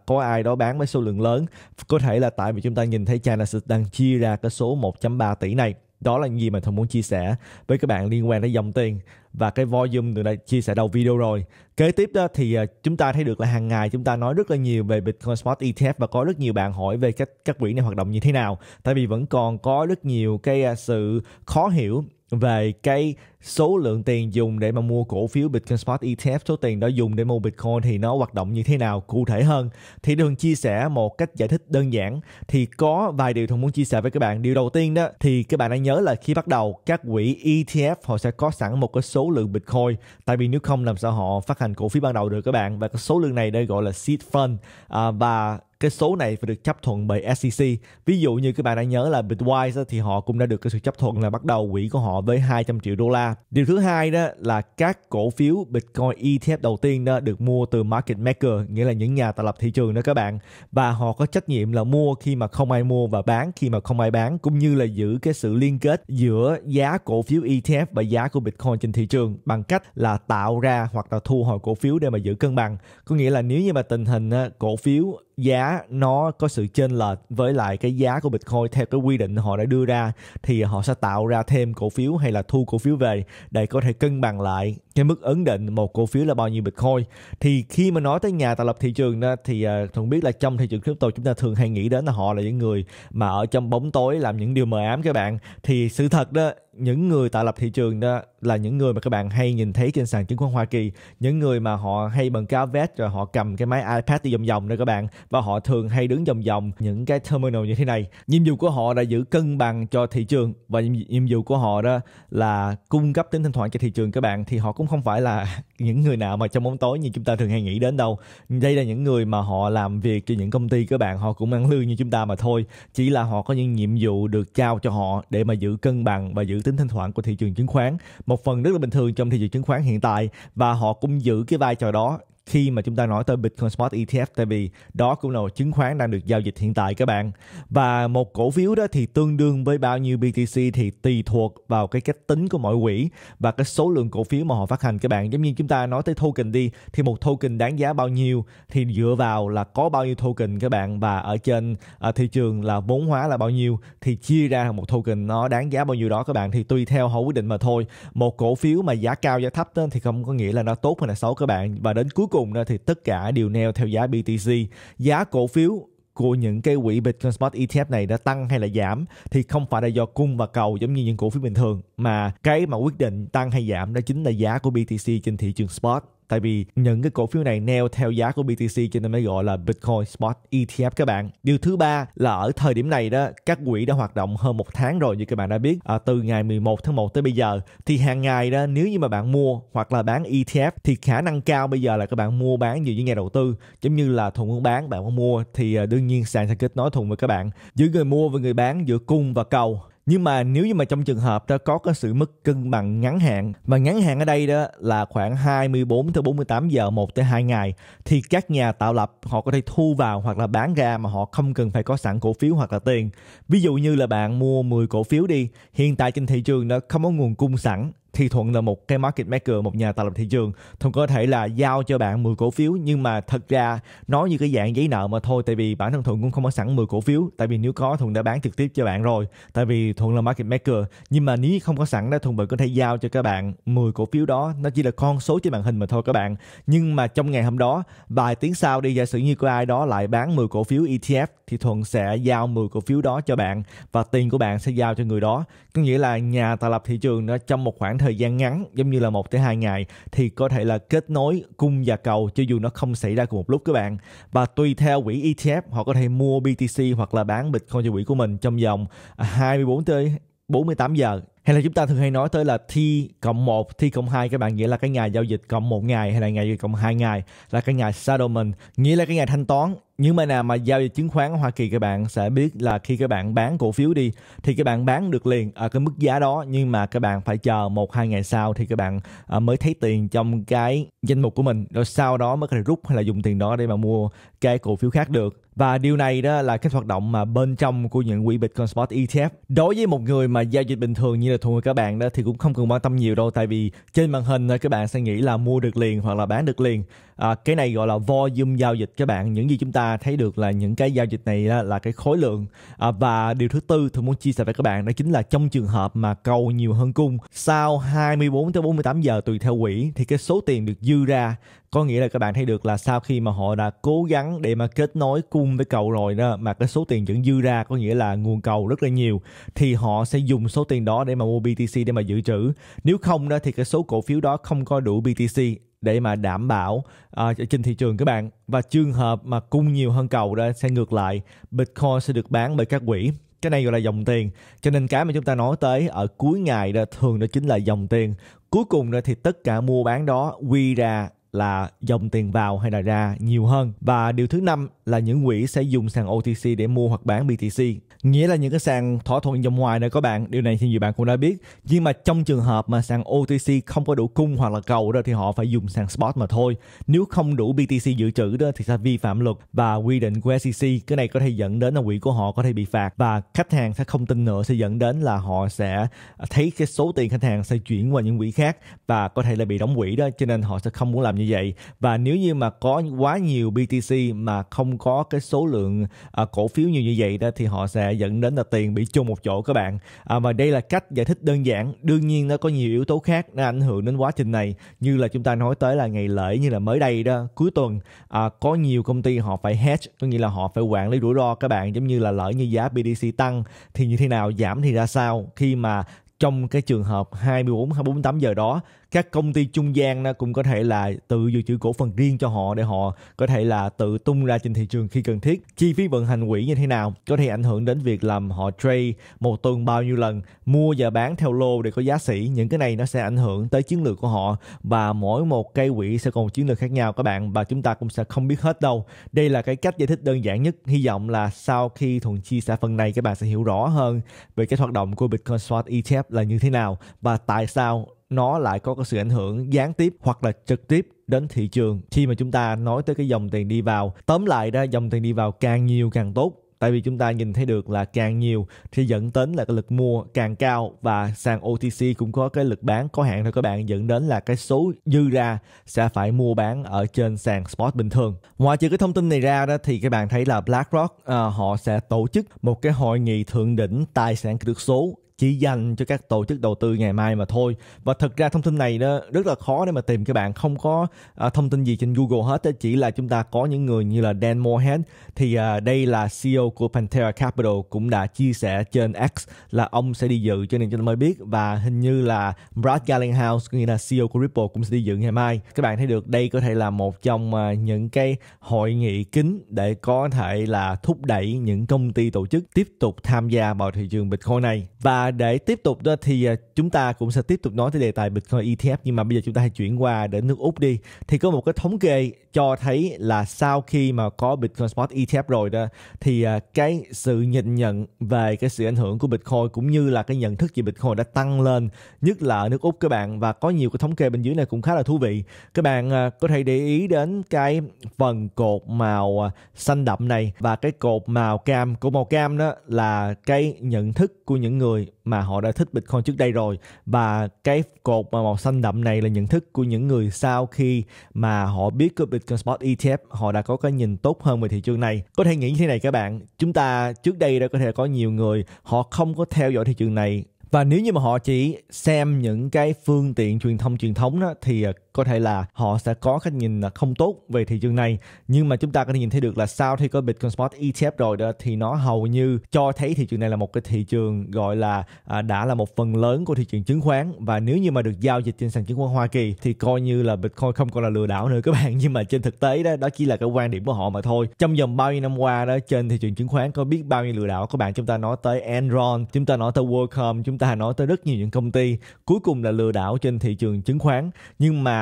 có ai đó bán với số lượng lớn có thể là tại vì chúng ta nhìn thấy China đang chia ra cái số 1.3 tỷ này đó là gì mà thông muốn chia sẻ với các bạn liên quan đến dòng tiền và cái volume từ đã chia sẻ đầu video rồi kế tiếp đó thì à, chúng ta thấy được là hàng ngày chúng ta nói rất là nhiều về Bitcoin Spot ETF và có rất nhiều bạn hỏi về cách các quỹ này hoạt động như thế nào tại vì vẫn còn có rất nhiều cái à, sự khó hiểu về cái số lượng tiền dùng để mà mua cổ phiếu Bitcoin Spot ETF, số tiền đó dùng để mua Bitcoin thì nó hoạt động như thế nào cụ thể hơn thì Đường chia sẻ một cách giải thích đơn giản thì có vài điều Thường muốn chia sẻ với các bạn. Điều đầu tiên đó thì các bạn đã nhớ là khi bắt đầu các quỹ ETF họ sẽ có sẵn một cái số lượng Bitcoin tại vì nếu không làm sao họ phát hành cổ phiếu ban đầu được các bạn và cái số lượng này đây gọi là seed fund à, và cái số này phải được chấp thuận bởi SEC. Ví dụ như các bạn đã nhớ là Bitwise thì họ cũng đã được cái sự chấp thuận là bắt đầu quỹ của họ với 200 triệu đô la Điều thứ hai đó là các cổ phiếu Bitcoin ETF đầu tiên đó được mua từ market maker, nghĩa là những nhà tạo lập thị trường đó các bạn. Và họ có trách nhiệm là mua khi mà không ai mua và bán khi mà không ai bán cũng như là giữ cái sự liên kết giữa giá cổ phiếu ETF và giá của Bitcoin trên thị trường bằng cách là tạo ra hoặc là thu hồi cổ phiếu để mà giữ cân bằng. Có nghĩa là nếu như mà tình hình cổ phiếu giá nó có sự chênh lệch với lại cái giá của Bitcoin theo cái quy định họ đã đưa ra thì họ sẽ tạo ra thêm cổ phiếu hay là thu cổ phiếu về để có thể cân bằng lại cái mức ấn định một cổ phiếu là bao nhiêu bitcoin thì khi mà nói tới nhà tạo lập thị trường đó, thì à, thường biết là trong thị trường crypto chúng ta thường hay nghĩ đến là họ là những người mà ở trong bóng tối làm những điều mờ ám các bạn thì sự thật đó những người tạo lập thị trường đó là những người mà các bạn hay nhìn thấy trên sàn chứng khoán Hoa Kỳ những người mà họ hay bằng cái vest rồi họ cầm cái máy iPad đi vòng vòng đó các bạn và họ thường hay đứng vòng vòng những cái terminal như thế này nhiệm vụ của họ là giữ cân bằng cho thị trường và nhiệm vụ của họ đó là cung cấp tính thanh khoản cho thị trường các bạn thì họ cũng không phải là những người nào mà trong bóng tối như chúng ta thường hay nghĩ đến đâu đây là những người mà họ làm việc cho những công ty các bạn họ cũng ăn lương như chúng ta mà thôi chỉ là họ có những nhiệm vụ được trao cho họ để mà giữ cân bằng và giữ tính thanh khoản của thị trường chứng khoán một phần rất là bình thường trong thị trường chứng khoán hiện tại và họ cũng giữ cái vai trò đó khi mà chúng ta nói tới Bitcoin Spot ETF tại vì đó cũng là một chứng khoán đang được giao dịch hiện tại các bạn và một cổ phiếu đó thì tương đương với bao nhiêu BTC thì tùy thuộc vào cái cách tính của mỗi quỹ và cái số lượng cổ phiếu mà họ phát hành các bạn giống như chúng ta nói tới token đi thì một token đáng giá bao nhiêu thì dựa vào là có bao nhiêu token các bạn và ở trên à, thị trường là vốn hóa là bao nhiêu thì chia ra một token nó đáng giá bao nhiêu đó các bạn thì tùy theo họ quyết định mà thôi một cổ phiếu mà giá cao giá thấp đó, thì không có nghĩa là nó tốt hay là xấu các bạn và đến cuối cùng đó thì tất cả đều neo theo giá BTC. Giá cổ phiếu của những cái quỹ Bitcoin Spot ETF này đã tăng hay là giảm thì không phải là do cung và cầu giống như những cổ phiếu bình thường mà cái mà quyết định tăng hay giảm đó chính là giá của BTC trên thị trường spot tại vì những cái cổ phiếu này neo theo giá của BTC cho nên mới gọi là Bitcoin Spot ETF các bạn điều thứ ba là ở thời điểm này đó các quỹ đã hoạt động hơn một tháng rồi như các bạn đã biết à, từ ngày 11 tháng 1 tới bây giờ thì hàng ngày đó nếu như mà bạn mua hoặc là bán ETF thì khả năng cao bây giờ là các bạn mua bán nhiều với nhà đầu tư giống như là thùng muốn bán bạn muốn mua thì à, đương nhiên sàn sẽ kết nối thùng với các bạn giữa người mua và người bán giữa cung và cầu nhưng mà nếu như mà trong trường hợp đó có cái sự mất cân bằng ngắn hạn và ngắn hạn ở đây đó là khoảng 24 tới 48 giờ 1 tới 2 ngày thì các nhà tạo lập họ có thể thu vào hoặc là bán ra mà họ không cần phải có sẵn cổ phiếu hoặc là tiền. Ví dụ như là bạn mua 10 cổ phiếu đi, hiện tại trên thị trường nó không có nguồn cung sẵn thì thuận là một cái market maker một nhà tạo lập thị trường thuận có thể là giao cho bạn 10 cổ phiếu nhưng mà thật ra nó như cái dạng giấy nợ mà thôi tại vì bản thân thuận cũng không có sẵn 10 cổ phiếu tại vì nếu có thuận đã bán trực tiếp cho bạn rồi tại vì thuận là market maker nhưng mà nếu không có sẵn đó thuận vẫn có thể giao cho các bạn 10 cổ phiếu đó nó chỉ là con số trên màn hình mà thôi các bạn nhưng mà trong ngày hôm đó vài tiếng sau đi giả sử như có ai đó lại bán 10 cổ phiếu ETF thì thuận sẽ giao 10 cổ phiếu đó cho bạn và tiền của bạn sẽ giao cho người đó có nghĩa là nhà tạo lập thị trường nó trong một khoảng thời gian ngắn giống như là một tới hai ngày thì có thể là kết nối cung và cầu cho dù nó không xảy ra cùng một lúc các bạn và tùy theo quỹ ETF họ có thể mua BTC hoặc là bán Bitcoin cho quỹ của mình trong vòng 24 à, tới 48 giờ hay là chúng ta thường hay nói tới là thi cộng 1, thi cộng 2 các bạn nghĩa là cái ngày giao dịch cộng một ngày hay là ngày giao dịch cộng 2 ngày là cái ngày settlement, nghĩa là cái ngày thanh toán. Nhưng mà nào mà giao dịch chứng khoán ở Hoa Kỳ các bạn sẽ biết là khi các bạn bán cổ phiếu đi thì các bạn bán được liền ở cái mức giá đó nhưng mà các bạn phải chờ một hai ngày sau thì các bạn ờ, mới thấy tiền trong cái danh mục của mình rồi sau đó mới có thể rút hay là dùng tiền đó để mà mua cái cổ phiếu khác được và điều này đó là cái hoạt động mà bên trong của những quỹ Bitcoin Spot ETF đối với một người mà giao dịch bình thường như là thua các bạn đó thì cũng không cần quan tâm nhiều đâu tại vì trên màn hình ờ, các bạn sẽ nghĩ là mua được liền hoặc là bán được liền à, cái này gọi là volume giao dịch các bạn những gì chúng ta thấy được là những cái giao dịch này là, cái khối lượng à, và điều thứ tư tôi muốn chia sẻ với các bạn đó chính là trong trường hợp mà cầu nhiều hơn cung sau 24 tới 48 giờ tùy theo quỹ thì cái số tiền được dư ra có nghĩa là các bạn thấy được là sau khi mà họ đã cố gắng để mà kết nối cung với cầu rồi đó mà cái số tiền vẫn dư ra có nghĩa là nguồn cầu rất là nhiều thì họ sẽ dùng số tiền đó để mà mua BTC để mà dự trữ nếu không đó thì cái số cổ phiếu đó không có đủ BTC để mà đảm bảo uh, trên thị trường các bạn và trường hợp mà cung nhiều hơn cầu đó sẽ ngược lại Bitcoin sẽ được bán bởi các quỹ cái này gọi là dòng tiền cho nên cái mà chúng ta nói tới ở cuối ngày đó thường đó chính là dòng tiền cuối cùng đó thì tất cả mua bán đó quy ra là dòng tiền vào hay là ra nhiều hơn và điều thứ năm là những quỹ sẽ dùng sàn OTC để mua hoặc bán BTC nghĩa là những cái sàn thỏa thuận dòng ngoài này các bạn điều này thì nhiều bạn cũng đã biết nhưng mà trong trường hợp mà sàn OTC không có đủ cung hoặc là cầu đó thì họ phải dùng sàn spot mà thôi nếu không đủ BTC dự trữ đó thì sẽ vi phạm luật và quy định của SEC cái này có thể dẫn đến là quỹ của họ có thể bị phạt và khách hàng sẽ không tin nữa sẽ dẫn đến là họ sẽ thấy cái số tiền khách hàng sẽ chuyển qua những quỹ khác và có thể là bị đóng quỹ đó cho nên họ sẽ không muốn làm như vậy và nếu như mà có quá nhiều BTC mà không có cái số lượng à, cổ phiếu nhiều như vậy đó thì họ sẽ dẫn đến là tiền bị chung một chỗ các bạn à, và đây là cách giải thích đơn giản đương nhiên nó có nhiều yếu tố khác nó ảnh hưởng đến quá trình này như là chúng ta nói tới là ngày lễ như là mới đây đó cuối tuần à, có nhiều công ty họ phải hedge có nghĩa là họ phải quản lý rủi ro các bạn giống như là lỡ như giá BTC tăng thì như thế nào giảm thì ra sao khi mà trong cái trường hợp 24 48 giờ đó các công ty trung gian nó cũng có thể là tự dự trữ cổ phần riêng cho họ để họ có thể là tự tung ra trên thị trường khi cần thiết chi phí vận hành quỹ như thế nào có thể ảnh hưởng đến việc làm họ trade một tuần bao nhiêu lần mua và bán theo lô để có giá sỉ những cái này nó sẽ ảnh hưởng tới chiến lược của họ và mỗi một cây quỹ sẽ còn chiến lược khác nhau các bạn và chúng ta cũng sẽ không biết hết đâu đây là cái cách giải thích đơn giản nhất hy vọng là sau khi thuận chia sẻ phần này các bạn sẽ hiểu rõ hơn về cái hoạt động của Bitcoin swap ETF là như thế nào và tại sao nó lại có cái sự ảnh hưởng gián tiếp hoặc là trực tiếp đến thị trường khi mà chúng ta nói tới cái dòng tiền đi vào tóm lại ra dòng tiền đi vào càng nhiều càng tốt tại vì chúng ta nhìn thấy được là càng nhiều thì dẫn đến là cái lực mua càng cao và sàn OTC cũng có cái lực bán có hạn thôi các bạn dẫn đến là cái số dư ra sẽ phải mua bán ở trên sàn spot bình thường ngoài trừ cái thông tin này ra đó thì các bạn thấy là BlackRock à, họ sẽ tổ chức một cái hội nghị thượng đỉnh tài sản kỹ thuật số chỉ dành cho các tổ chức đầu tư ngày mai mà thôi và thực ra thông tin này đó rất là khó để mà tìm các bạn không có à, thông tin gì trên Google hết chỉ là chúng ta có những người như là Dan Moorhead thì à, đây là CEO của Pantera Capital cũng đã chia sẻ trên X là ông sẽ đi dự cho nên chúng ta mới biết và hình như là Brad Garlinghouse cũng như là CEO của Ripple cũng sẽ đi dự ngày mai các bạn thấy được đây có thể là một trong à, những cái hội nghị kính để có thể là thúc đẩy những công ty tổ chức tiếp tục tham gia vào thị trường Bitcoin này và để tiếp tục đó thì à, chúng ta cũng sẽ tiếp tục nói tới đề tài Bitcoin ETF nhưng mà bây giờ chúng ta hãy chuyển qua đến nước Úc đi thì có một cái thống kê cho thấy là sau khi mà có Bitcoin Spot ETF rồi đó thì à, cái sự nhìn nhận về cái sự ảnh hưởng của Bitcoin cũng như là cái nhận thức về Bitcoin đã tăng lên nhất là ở nước Úc các bạn và có nhiều cái thống kê bên dưới này cũng khá là thú vị các bạn à, có thể để ý đến cái phần cột màu xanh đậm này và cái cột màu cam của màu cam đó là cái nhận thức của những người mà họ đã thích Bitcoin trước đây rồi và cái cột mà màu xanh đậm này là nhận thức của những người sau khi mà họ biết của Bitcoin Spot ETF họ đã có cái nhìn tốt hơn về thị trường này có thể nghĩ như thế này các bạn chúng ta trước đây đã có thể có nhiều người họ không có theo dõi thị trường này và nếu như mà họ chỉ xem những cái phương tiện truyền thông truyền thống đó thì à, có thể là họ sẽ có cái nhìn không tốt về thị trường này nhưng mà chúng ta có thể nhìn thấy được là sau khi có Bitcoin Spot ETF rồi đó thì nó hầu như cho thấy thị trường này là một cái thị trường gọi là à, đã là một phần lớn của thị trường chứng khoán và nếu như mà được giao dịch trên sàn chứng khoán Hoa Kỳ thì coi như là Bitcoin không còn là lừa đảo nữa các bạn nhưng mà trên thực tế đó đó chỉ là cái quan điểm của họ mà thôi trong vòng bao nhiêu năm qua đó trên thị trường chứng khoán có biết bao nhiêu lừa đảo các bạn chúng ta nói tới Enron chúng ta nói tới Worldcom chúng ta nói tới rất nhiều những công ty cuối cùng là lừa đảo trên thị trường chứng khoán nhưng mà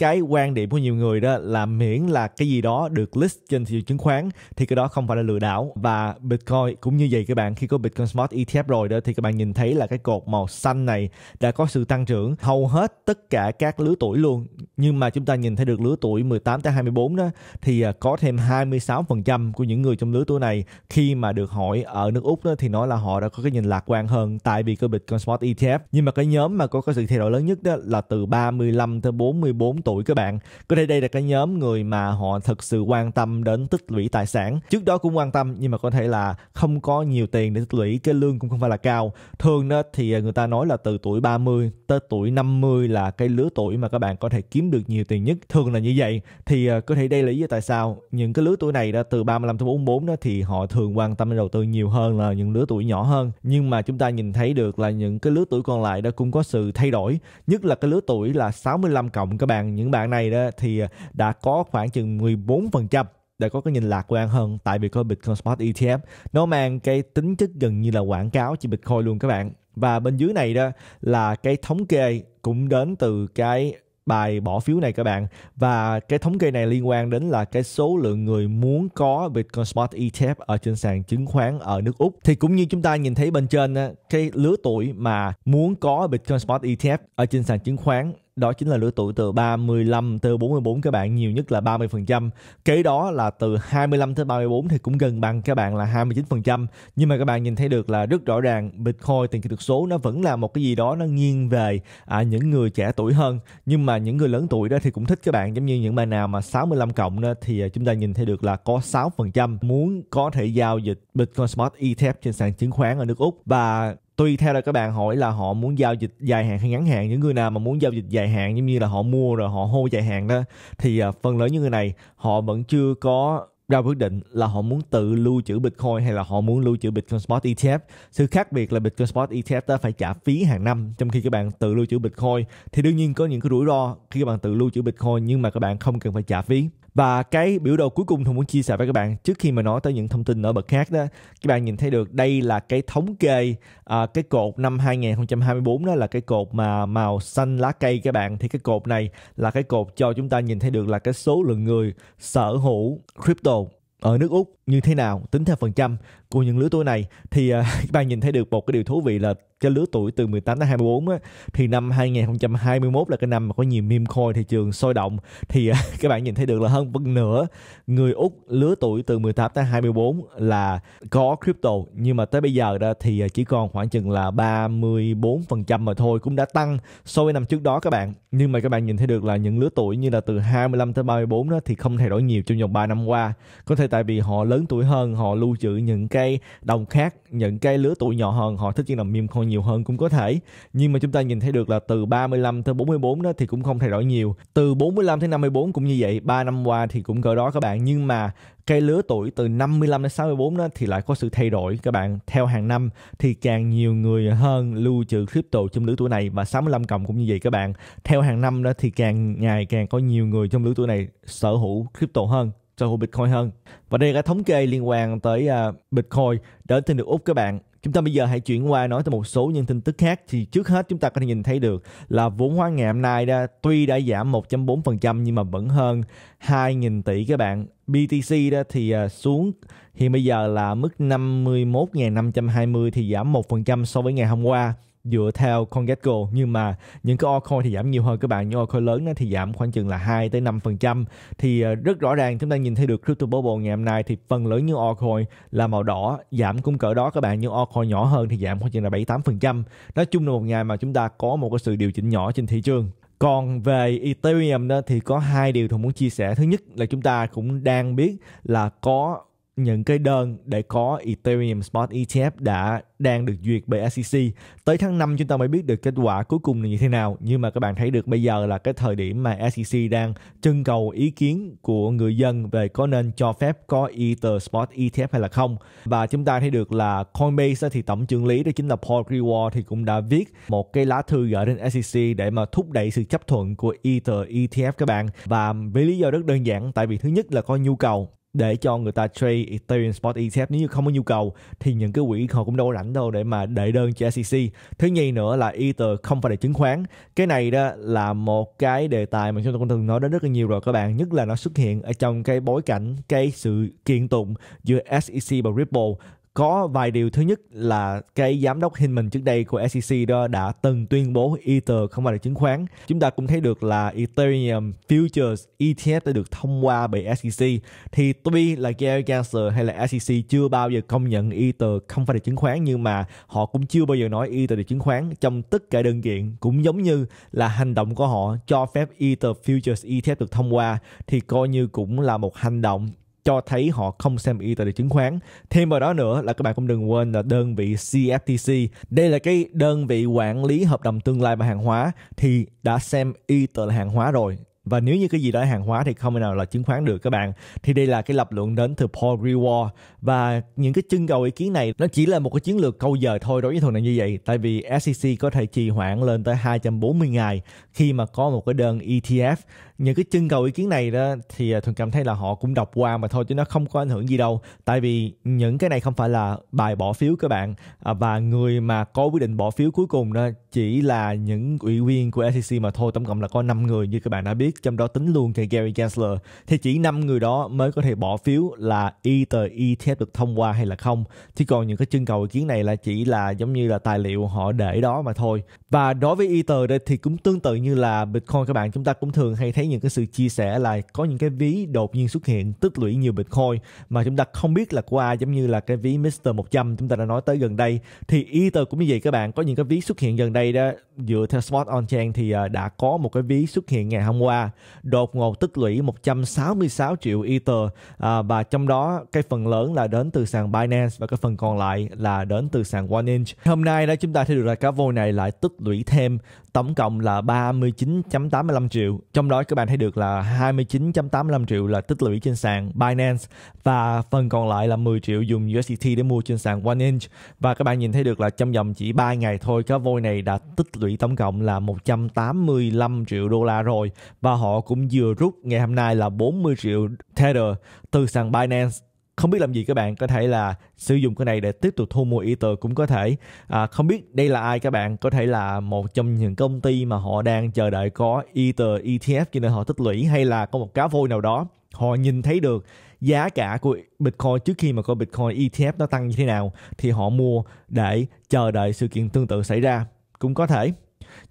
cái quan điểm của nhiều người đó là miễn là cái gì đó được list trên thị trường chứng khoán thì cái đó không phải là lừa đảo và Bitcoin cũng như vậy các bạn khi có Bitcoin Smart ETF rồi đó thì các bạn nhìn thấy là cái cột màu xanh này đã có sự tăng trưởng hầu hết tất cả các lứa tuổi luôn nhưng mà chúng ta nhìn thấy được lứa tuổi 18 tới 24 đó thì à, có thêm 26% của những người trong lứa tuổi này khi mà được hỏi ở nước Úc đó thì nói là họ đã có cái nhìn lạc quan hơn tại vì có Bitcoin Smart ETF nhưng mà cái nhóm mà có cái sự thay đổi lớn nhất đó là từ 35 tới 44 tuổi tuổi các bạn có thể đây là cái nhóm người mà họ thực sự quan tâm đến tích lũy tài sản trước đó cũng quan tâm nhưng mà có thể là không có nhiều tiền để tích lũy cái lương cũng không phải là cao thường đó thì à, người ta nói là từ tuổi 30 tới tuổi 50 là cái lứa tuổi mà các bạn có thể kiếm được nhiều tiền nhất thường là như vậy thì à, có thể đây là lý do tại sao những cái lứa tuổi này đó từ 35 tới 44 đó thì họ thường quan tâm đến đầu tư nhiều hơn là những lứa tuổi nhỏ hơn nhưng mà chúng ta nhìn thấy được là những cái lứa tuổi còn lại đó cũng có sự thay đổi nhất là cái lứa tuổi là 65 cộng các bạn những bạn này đó thì à, đã có khoảng chừng 14% đã có cái nhìn lạc quan hơn tại vì có Bitcoin Spot ETF nó mang cái tính chất gần như là quảng cáo cho Bitcoin luôn các bạn và bên dưới này đó là cái thống kê cũng đến từ cái bài bỏ phiếu này các bạn và cái thống kê này liên quan đến là cái số lượng người muốn có Bitcoin Spot ETF ở trên sàn chứng khoán ở nước Úc thì cũng như chúng ta nhìn thấy bên trên cái lứa tuổi mà muốn có Bitcoin Spot ETF ở trên sàn chứng khoán đó chính là lứa tuổi từ 35 tới 44 các bạn nhiều nhất là 30%. Kế đó là từ 25 tới 34 thì cũng gần bằng các bạn là 29%. Nhưng mà các bạn nhìn thấy được là rất rõ ràng Bitcoin tiền kỹ thuật số nó vẫn là một cái gì đó nó nghiêng về à, những người trẻ tuổi hơn. Nhưng mà những người lớn tuổi đó thì cũng thích các bạn giống như những bạn nào mà 65 cộng đó thì à, chúng ta nhìn thấy được là có 6% muốn có thể giao dịch Bitcoin Smart ETF trên sàn chứng khoán ở nước Úc và tùy theo là các bạn hỏi là họ muốn giao dịch dài hạn hay ngắn hạn những người nào mà muốn giao dịch dài hạn giống như là họ mua rồi họ hô dài hạn đó thì à, phần lớn những người này họ vẫn chưa có ra quyết định là họ muốn tự lưu trữ Bitcoin hay là họ muốn lưu trữ Bitcoin Spot ETF. Sự khác biệt là Bitcoin Spot ETF ta phải trả phí hàng năm trong khi các bạn tự lưu trữ Bitcoin thì đương nhiên có những cái rủi ro khi các bạn tự lưu trữ Bitcoin nhưng mà các bạn không cần phải trả phí và cái biểu đồ cuối cùng tôi muốn chia sẻ với các bạn trước khi mà nói tới những thông tin ở bậc khác đó các bạn nhìn thấy được đây là cái thống kê à, cái cột năm 2024 đó là cái cột mà màu xanh lá cây các bạn thì cái cột này là cái cột cho chúng ta nhìn thấy được là cái số lượng người sở hữu crypto ở nước Úc như thế nào tính theo phần trăm của những lứa tuổi này thì à, các bạn nhìn thấy được một cái điều thú vị là cái lứa tuổi từ 18 đến 24 á, thì năm 2021 là cái năm mà có nhiều meme coin thị trường sôi động thì à, các bạn nhìn thấy được là hơn phân nửa người Úc lứa tuổi từ 18 tới 24 là có crypto nhưng mà tới bây giờ đó thì à, chỉ còn khoảng chừng là 34% mà thôi cũng đã tăng so với năm trước đó các bạn nhưng mà các bạn nhìn thấy được là những lứa tuổi như là từ 25 tới 34 đó thì không thay đổi nhiều trong vòng 3 năm qua có thể tại vì họ lớn tuổi hơn họ lưu trữ những cái cái đồng khác những cái lứa tuổi nhỏ hơn họ thích chỉ làm meme coin nhiều hơn cũng có thể nhưng mà chúng ta nhìn thấy được là từ 35 tới 44 đó thì cũng không thay đổi nhiều từ 45 tới 54 cũng như vậy 3 năm qua thì cũng cỡ đó các bạn nhưng mà cái lứa tuổi từ 55 đến 64 đó thì lại có sự thay đổi các bạn theo hàng năm thì càng nhiều người hơn lưu trữ crypto trong lứa tuổi này và 65 cộng cũng như vậy các bạn theo hàng năm đó thì càng ngày càng có nhiều người trong lứa tuổi này sở hữu crypto hơn sở hữu Bitcoin hơn. Và đây là cái thống kê liên quan tới uh, Bitcoin đến từ nước Úc các bạn. Chúng ta bây giờ hãy chuyển qua nói tới một số những tin tức khác thì trước hết chúng ta có thể nhìn thấy được là vốn hóa ngày hôm nay đã, tuy đã giảm 1.4% nhưng mà vẫn hơn 2.000 tỷ các bạn. BTC đó thì à, xuống hiện bây giờ là mức 51.520 thì giảm 1% so với ngày hôm qua dựa theo CoinGecko nhưng mà những cái altcoin thì giảm nhiều hơn các bạn những altcoin lớn đó thì giảm khoảng chừng là 2 tới 5% thì ờ, rất rõ ràng chúng ta nhìn thấy được crypto bubble ngày hôm nay thì phần lớn những altcoin là màu đỏ giảm cũng cỡ đó các bạn những altcoin nhỏ hơn thì giảm khoảng chừng là 7 8% nói chung là một ngày mà chúng ta có một cái sự điều chỉnh nhỏ trên thị trường còn về Ethereum đó thì có hai điều tôi muốn chia sẻ. Thứ nhất là chúng ta cũng đang biết là có những cái đơn để có Ethereum Spot ETF đã đang được duyệt bởi SEC. Tới tháng 5 chúng ta mới biết được kết quả cuối cùng là như thế nào. Nhưng mà các bạn thấy được bây giờ là cái thời điểm mà SEC đang trưng cầu ý kiến của người dân về có nên cho phép có Ether Spot ETF hay là không. Và chúng ta thấy được là Coinbase thì tổng trưởng lý đó chính là Paul Grewal thì cũng đã viết một cái lá thư gửi đến SEC để mà thúc đẩy sự chấp thuận của Ether ETF các bạn. Và với lý do rất đơn giản tại vì thứ nhất là có nhu cầu để cho người ta trade Ethereum Spot ETF nếu như không có nhu cầu thì những cái quỹ họ cũng đâu có rảnh đâu để mà đệ đơn cho SEC thứ nhì nữa là Ether không phải là chứng khoán cái này đó là một cái đề tài mà chúng ta cũng từng nói đến rất là nhiều rồi các bạn nhất là nó xuất hiện ở trong cái bối cảnh cái sự kiện tụng giữa SEC và Ripple có vài điều thứ nhất là cái giám đốc Hinman trước đây của SEC đó đã từng tuyên bố Ether không phải là chứng khoán chúng ta cũng thấy được là Ethereum Futures ETF đã được thông qua bởi SEC thì tuy là Gary Gensler hay là SEC chưa bao giờ công nhận Ether không phải là chứng khoán nhưng mà họ cũng chưa bao giờ nói Ether là chứng khoán trong tất cả đơn kiện cũng giống như là hành động của họ cho phép Ether Futures ETF được thông qua thì coi như cũng là một hành động cho thấy họ không xem y tại chứng khoán. Thêm vào đó nữa là các bạn cũng đừng quên là đơn vị CFTC. Đây là cái đơn vị quản lý hợp đồng tương lai và hàng hóa thì đã xem y tờ là hàng hóa rồi và nếu như cái gì đó hàng hóa thì không thể nào là chứng khoán được các bạn thì đây là cái lập luận đến từ Paul Reward và những cái chân cầu ý kiến này nó chỉ là một cái chiến lược câu giờ thôi đối với thằng này như vậy tại vì SEC có thể trì hoãn lên tới 240 ngày khi mà có một cái đơn ETF những cái chân cầu ý kiến này đó thì à, thường cảm thấy là họ cũng đọc qua mà thôi chứ nó không có ảnh hưởng gì đâu tại vì những cái này không phải là bài bỏ phiếu các bạn à, và người mà có quyết định bỏ phiếu cuối cùng đó chỉ là những ủy viên của SEC mà thôi tổng cộng là có 5 người như các bạn đã biết trong đó tính luôn cả Gary Gensler thì chỉ 5 người đó mới có thể bỏ phiếu là y tờ ETF được thông qua hay là không thì còn những cái chân cầu ý kiến này là chỉ là giống như là tài liệu họ để đó mà thôi và đối với Ether thì cũng tương tự như là Bitcoin các bạn chúng ta cũng thường hay thấy những cái sự chia sẻ là có những cái ví đột nhiên xuất hiện tích lũy nhiều Bitcoin mà chúng ta không biết là của ai giống như là cái ví Mr 100 chúng ta đã nói tới gần đây thì Ether cũng như vậy các bạn có những cái ví xuất hiện gần đây đó dựa theo Spot on Chain thì à, đã có một cái ví xuất hiện ngày hôm qua đột ngột tích lũy 166 triệu Ether à, và trong đó cái phần lớn là đến từ sàn Binance và cái phần còn lại là đến từ sàn OneInch. Hôm nay đó chúng ta thấy được là cá voi này lại tích lũy thêm tổng cộng là 39.85 triệu. Trong đó các bạn thấy được là 29.85 triệu là tích lũy trên sàn Binance và phần còn lại là 10 triệu dùng USDT để mua trên sàn OneInch và các bạn nhìn thấy được là trong vòng chỉ 3 ngày thôi cá voi này đã tích lũy tổng cộng là 185 triệu đô la rồi và và họ cũng vừa rút ngày hôm nay là 40 triệu Tether từ sàn Binance không biết làm gì các bạn có thể là sử dụng cái này để tiếp tục thu mua Ether cũng có thể à, không biết đây là ai các bạn có thể là một trong những công ty mà họ đang chờ đợi có Ether ETF cho nên họ tích lũy hay là có một cá voi nào đó họ nhìn thấy được giá cả của Bitcoin trước khi mà có Bitcoin ETF nó tăng như thế nào thì họ mua để chờ đợi sự kiện tương tự xảy ra cũng có thể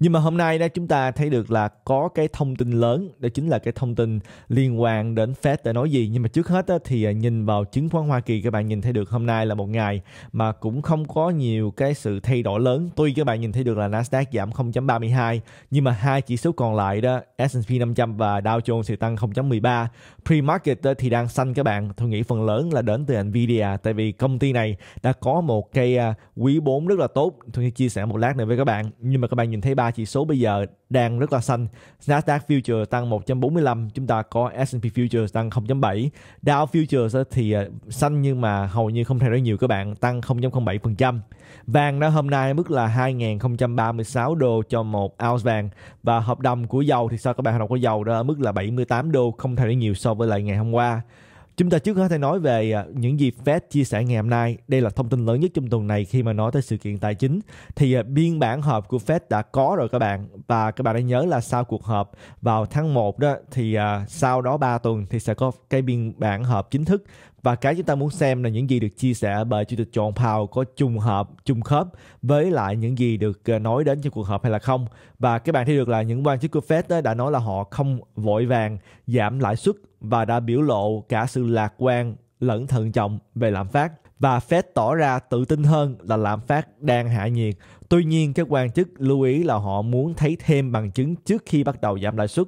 nhưng mà hôm nay đó chúng ta thấy được là có cái thông tin lớn đó chính là cái thông tin liên quan đến Fed đã nói gì nhưng mà trước hết thì à, nhìn vào chứng khoán Hoa Kỳ các bạn nhìn thấy được hôm nay là một ngày mà cũng không có nhiều cái sự thay đổi lớn tuy các bạn nhìn thấy được là Nasdaq giảm 0.32 nhưng mà hai chỉ số còn lại đó S&P 500 và Dow Jones thì tăng 0.13 pre-market thì đang xanh các bạn tôi nghĩ phần lớn là đến từ Nvidia tại vì công ty này đã có một cái à, quý 4 rất là tốt tôi chia sẻ một lát nữa với các bạn nhưng mà các bạn nhìn thấy ba chỉ số bây giờ đang rất là xanh. Nasdaq Future tăng 145 chúng ta có S&P Future tăng 0.7, Dow futures thì à, xanh nhưng mà hầu như không thay đổi nhiều các bạn, tăng 0.07%. Vàng đã hôm nay mức là 2.036 đô cho một ounce vàng và hợp đồng của dầu thì sao các bạn hợp đồng của dầu đó ở mức là 78 đô không thay đổi nhiều so với lại ngày hôm qua. Chúng ta trước có thể nói về à, những gì Fed chia sẻ ngày hôm nay. Đây là thông tin lớn nhất trong tuần này khi mà nói tới sự kiện tài chính. Thì à, biên bản họp của Fed đã có rồi các bạn. Và các bạn đã nhớ là sau cuộc họp vào tháng 1 đó thì à, sau đó 3 tuần thì sẽ có cái biên bản họp chính thức và cái chúng ta muốn xem là những gì được chia sẻ bởi Chủ tịch John Powell có trùng hợp, trùng khớp với lại những gì được ờ, nói đến trong cuộc họp hay là không. Và các bạn thấy được là những quan chức của Fed đã nói là họ không vội vàng giảm lãi suất và đã biểu lộ cả sự lạc quan lẫn thận trọng về lạm phát và Fed tỏ ra tự tin hơn là lạm phát đang hạ nhiệt. Tuy nhiên, các quan chức lưu ý là họ muốn thấy thêm bằng chứng trước khi bắt đầu giảm lãi suất.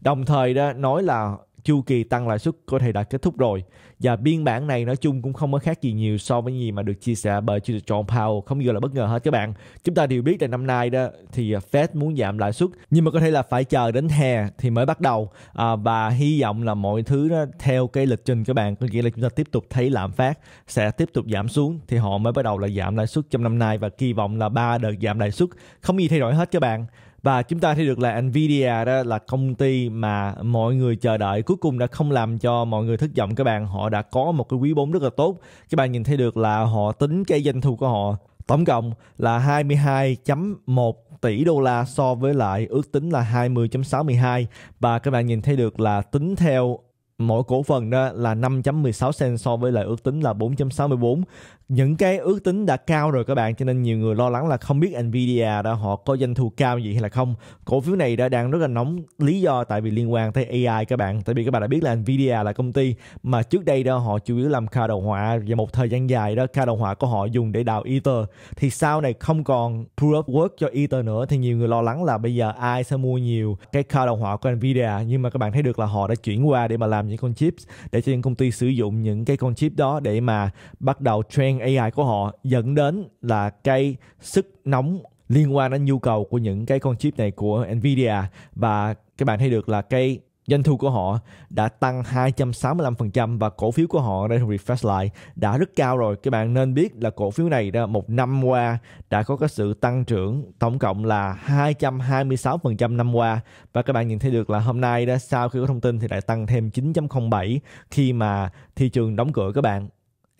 Đồng thời đó nói là chu kỳ tăng lãi suất có thể đã kết thúc rồi và biên bản này nói chung cũng không có khác gì nhiều so với gì mà được chia sẻ bởi Chủ tịch John Powell không bao là bất ngờ hết các bạn chúng ta đều biết là năm nay đó thì à, Fed muốn giảm lãi suất nhưng mà có thể là phải chờ đến hè thì mới bắt đầu à, và hy vọng là mọi thứ đó, theo cái lịch trình các bạn có nghĩa là chúng ta tiếp tục thấy lạm phát sẽ tiếp tục giảm xuống thì họ mới bắt đầu là giảm lãi suất trong năm nay và kỳ vọng là ba đợt giảm lãi suất không gì thay đổi hết các bạn và chúng ta thấy được là Nvidia đó là công ty mà mọi người chờ đợi cuối cùng đã không làm cho mọi người thất vọng các bạn họ đã có một cái quý 4 rất là tốt các bạn nhìn thấy được là họ tính cái doanh thu của họ tổng cộng là 22.1 tỷ đô la so với lại ước tính là 20.62 và các bạn nhìn thấy được là tính theo mỗi cổ phần đó là 5.16 cent so với lại ước tính là 4.64 những cái ước tính đã cao rồi các bạn cho nên nhiều người lo lắng là không biết Nvidia đó họ có doanh thu cao gì hay là không cổ phiếu này đã đang rất là nóng lý do tại vì liên quan tới AI các bạn tại vì các bạn đã biết là Nvidia là công ty mà trước đây đó họ chủ yếu làm ca đồ họa và một thời gian dài đó ca đồ họa của họ dùng để đào Ether thì sau này không còn proof of work cho Ether nữa thì nhiều người lo lắng là bây giờ ai sẽ mua nhiều cái ca đồ họa của Nvidia nhưng mà các bạn thấy được là họ đã chuyển qua để mà làm những con chip để cho những công ty sử dụng những cái con chip đó để mà bắt đầu trend gen AI của họ dẫn đến là cái sức nóng liên quan đến nhu cầu của những cái con chip này của Nvidia và các bạn thấy được là cái doanh thu của họ đã tăng 265% và cổ phiếu của họ đây refresh lại đã rất cao rồi các bạn nên biết là cổ phiếu này đó một năm qua đã có cái sự tăng trưởng tổng cộng là 226% năm qua và các bạn nhìn thấy được là hôm nay đó sau khi có thông tin thì lại tăng thêm 9.07 khi mà thị trường đóng cửa các bạn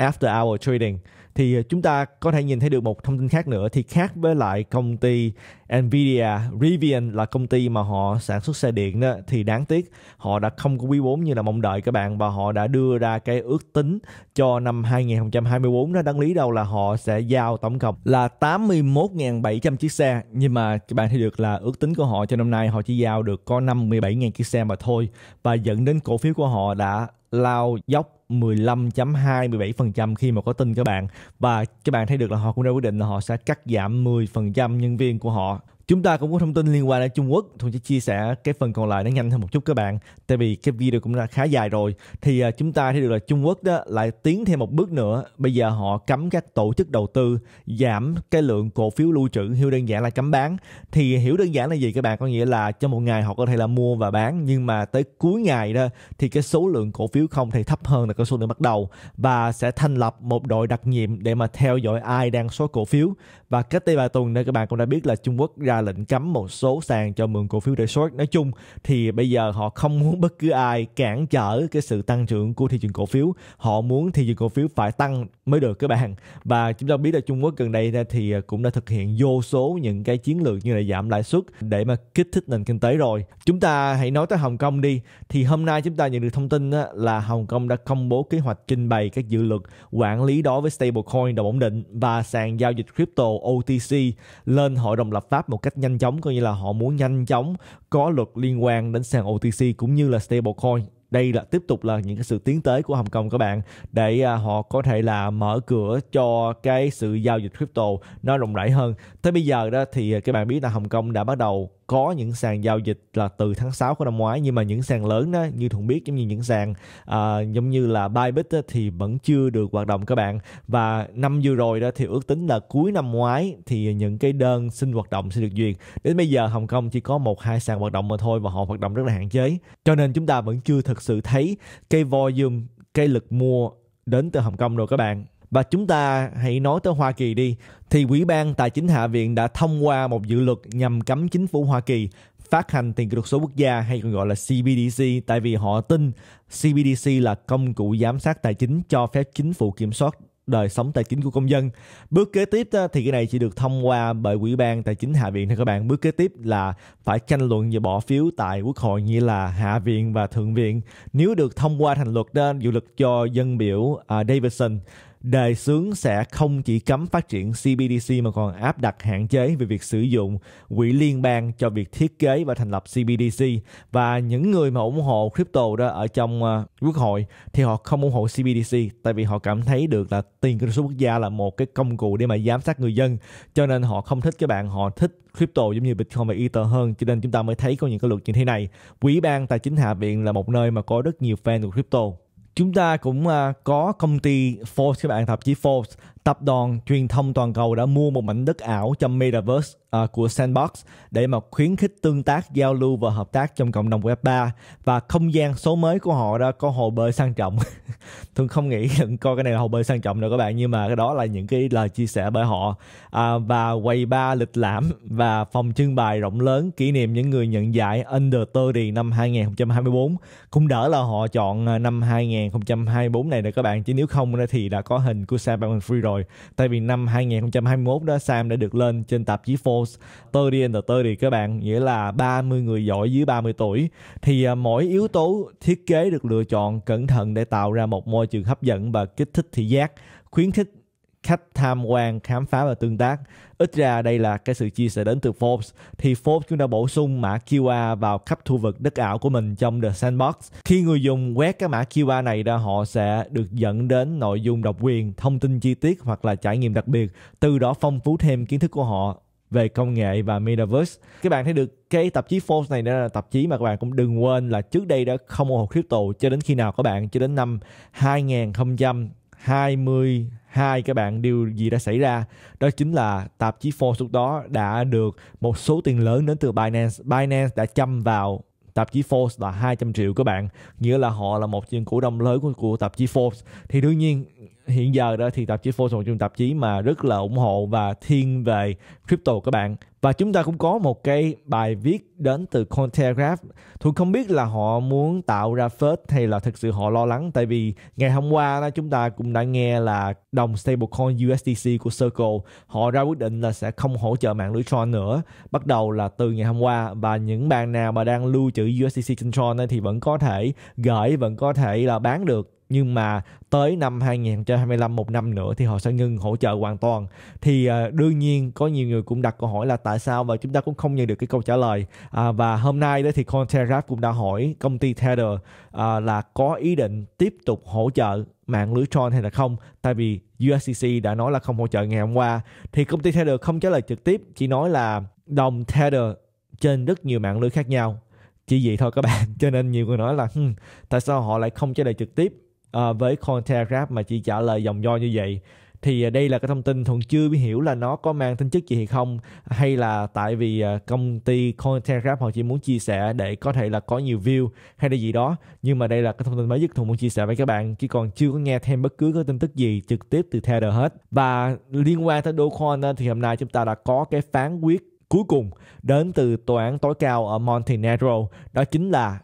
after hour trading thì ờ, chúng ta có thể nhìn thấy được một thông tin khác nữa thì khác với lại công ty Nvidia, Rivian là công ty mà họ sản xuất xe điện đó thì đáng tiếc họ đã không có quý 4 như là mong đợi các bạn và họ đã đưa ra cái ước tính cho năm 2024 đó đáng lý đâu là họ sẽ giao tổng cộng là 81.700 chiếc xe nhưng mà các bạn thấy được là ước tính của họ cho năm nay họ chỉ giao được có 57.000 chiếc xe mà thôi và dẫn đến cổ phiếu của họ đã lao dốc 15.2 17% khi mà có tin các bạn và các bạn thấy được là họ cũng đã quyết định là họ sẽ cắt giảm 10% nhân viên của họ Chúng ta cũng có thông tin liên quan đến Trung Quốc. Tôi sẽ chia sẻ cái phần còn lại nó nhanh hơn một chút các bạn. Tại vì cái video cũng đã khá dài rồi. Thì à, chúng ta thấy được là Trung Quốc đó lại tiến thêm một bước nữa. Bây giờ họ cấm các tổ chức đầu tư giảm cái lượng cổ phiếu lưu trữ. Hiểu đơn giản là cấm bán. Thì hiểu đơn giản là gì các bạn? Có nghĩa là trong một ngày họ có thể là mua và bán. Nhưng mà tới cuối ngày đó thì cái số lượng cổ phiếu không thể thấp hơn là của xu hướng bắt đầu và sẽ thành lập một đội đặc nhiệm để mà theo dõi ai đang số cổ phiếu và cách đây 3 tuần nên các bạn cũng đã biết là Trung Quốc ra lệnh cấm một số sàn cho mượn cổ phiếu để short. Nói chung thì bây giờ họ không muốn bất cứ ai cản trở cái sự tăng trưởng của thị trường cổ phiếu. Họ muốn thị trường cổ phiếu phải tăng mới được các bạn. Và chúng ta biết là Trung Quốc gần đây thì cũng đã thực hiện vô số những cái chiến lược như là giảm lãi suất để mà kích thích nền kinh tế rồi. Chúng ta hãy nói tới Hồng Kông đi. Thì hôm nay chúng ta nhận được thông tin là Hồng Kông đã công bố kế hoạch trình bày các dự luật quản lý đối với stablecoin đồng ổn định và sàn giao dịch crypto OTC lên Hội đồng lập pháp một cách nhanh chóng, coi như là họ muốn nhanh chóng có luật liên quan đến sàn OTC cũng như là stablecoin đây là tiếp tục là những cái sự tiến tới của Hồng Kông các bạn để à, họ có thể là mở cửa cho cái sự giao dịch crypto nó rộng rãi hơn. Thế bây giờ đó thì à, các bạn biết là Hồng Kông đã bắt đầu có những sàn giao dịch là từ tháng 6 của năm ngoái nhưng mà những sàn lớn đó như thường biết giống như những sàn à, giống như là Bybit đó, thì vẫn chưa được hoạt động các bạn và năm vừa rồi đó thì ước tính là cuối năm ngoái thì những cái đơn xin hoạt động sẽ được duyệt đến bây giờ Hồng Kông chỉ có một hai sàn hoạt động mà thôi và họ hoạt động rất là hạn chế cho nên chúng ta vẫn chưa thực sự thấy cái volume cái lực mua đến từ Hồng Kông rồi các bạn và chúng ta hãy nói tới Hoa Kỳ đi, thì quỹ ban Tài chính Hạ viện đã thông qua một dự luật nhằm cấm chính phủ Hoa Kỳ phát hành tiền kỹ thuật số quốc gia hay còn gọi là CBDC tại vì họ tin CBDC là công cụ giám sát tài chính cho phép chính phủ kiểm soát đời sống tài chính của công dân. Bước kế tiếp ờ, thì cái này chỉ được thông qua bởi quỹ ban Tài chính Hạ viện thôi các bạn. Bước kế tiếp là phải tranh luận và bỏ phiếu tại Quốc hội nghĩa là Hạ viện và Thượng viện. Nếu được thông qua thành luật đó, dự luật cho dân biểu ờ, Davidson đề xướng sẽ không chỉ cấm phát triển CBDC mà còn áp đặt hạn chế về việc sử dụng quỹ liên bang cho việc thiết kế và thành lập CBDC và những người mà ủng hộ crypto đó ở trong uh, quốc hội thì họ không ủng hộ CBDC tại vì họ cảm thấy được là tiền của số quốc gia là một cái công cụ để mà giám sát người dân cho nên họ không thích cái bạn họ thích crypto giống như Bitcoin và Ether hơn cho nên chúng ta mới thấy có những cái luật như thế này. Quỹ ban tài chính hạ viện là một nơi mà có rất nhiều fan của crypto chúng ta cũng uh, có công ty Forbes các bạn thậm chí Forbes Tập đoàn truyền thông toàn cầu đã mua một mảnh đất ảo trong Metaverse uh, của Sandbox để mà khuyến khích tương tác, giao lưu và hợp tác trong cộng đồng Web3 và không gian số mới của họ đã có hồ bơi sang trọng. Thường không nghĩ coi cái này là hồ bơi sang trọng đâu các bạn nhưng mà cái đó là những cái lời chia sẻ bởi họ uh, và quầy ba lịch lãm và phòng trưng bày rộng lớn kỷ niệm những người nhận giải Under 30 năm 2024 cũng đỡ là họ chọn à, năm 2024 này nè các bạn chứ nếu không thì đã có hình của Sam Bankman-Fried rồi rồi tại vì năm 2021 đó Sam đã được lên trên tạp chí Forbes 30 under 30 các bạn nghĩa là 30 người giỏi dưới 30 tuổi thì à, mỗi yếu tố thiết kế được lựa chọn cẩn thận để tạo ra một môi trường hấp dẫn và kích thích thị giác khuyến khích khách tham quan khám phá và tương tác ít ra đây là cái sự chia sẻ đến từ Forbes thì Forbes cũng đã bổ sung mã QR vào khắp khu vực đất ảo của mình trong The Sandbox khi người dùng quét cái mã QR này ra họ sẽ được dẫn đến nội dung độc quyền thông tin chi tiết hoặc là trải nghiệm đặc biệt từ đó phong phú thêm kiến thức của họ về công nghệ và metaverse. Các bạn thấy được cái tạp chí Forbes này đó là tạp chí mà các bạn cũng đừng quên là trước đây đã không ủng hộ crypto cho đến khi nào các bạn cho đến năm 2000 22 các bạn điều gì đã xảy ra đó chính là tạp chí Forbes lúc đó đã được một số tiền lớn đến từ Binance Binance đã châm vào tạp chí Forbes là 200 triệu các bạn nghĩa là họ là một trong cổ đông lớn của, của tạp chí Forbes thì đương nhiên hiện giờ đó thì tạp chí Forbes một trong tạp chí mà rất là ủng hộ và thiên về crypto các bạn và chúng ta cũng có một cái bài viết đến từ Cointelegraph tôi không biết là họ muốn tạo ra phết hay là thực sự họ lo lắng tại vì ngày hôm qua đó chúng ta cũng đã nghe là đồng stablecoin USDC của Circle họ ra quyết định là sẽ không hỗ trợ mạng lưới Tron nữa bắt đầu là từ ngày hôm qua và những bạn nào mà đang lưu trữ USDC trên Tron thì vẫn có thể gửi vẫn có thể là bán được nhưng mà tới năm 2025 một năm nữa thì họ sẽ ngừng hỗ trợ hoàn toàn thì ờ, đương nhiên có nhiều người cũng đặt câu hỏi là tại sao và chúng ta cũng không nhận được cái câu trả lời à, và hôm nay đấy thì Cointelegraph cũng đã hỏi công ty Tether à, là có ý định tiếp tục hỗ trợ mạng lưới Tron hay là không tại vì USDC đã nói là không hỗ trợ ngày hôm qua thì công ty Tether không trả lời trực tiếp chỉ nói là đồng Tether trên rất nhiều mạng lưới khác nhau chỉ vậy thôi các bạn cho nên nhiều người nói là hmm, tại sao họ lại không trả lời trực tiếp Ờ, với Contact mà chỉ trả lời dòng do như vậy thì ờ, đây là cái thông tin thuận chưa biết hiểu là nó có mang tính chất gì hay không hay là tại vì ờ, công ty content họ chỉ muốn chia sẻ để có thể là có nhiều view hay là gì đó nhưng mà đây là cái thông tin mới nhất thuận muốn chia sẻ với các bạn chứ còn chưa có nghe thêm bất cứ cái tin tức gì trực tiếp từ Tether hết và liên quan tới Dogecoin thì hôm nay chúng ta đã có cái phán quyết cuối cùng đến từ tòa án tối cao ở Montenegro đó chính là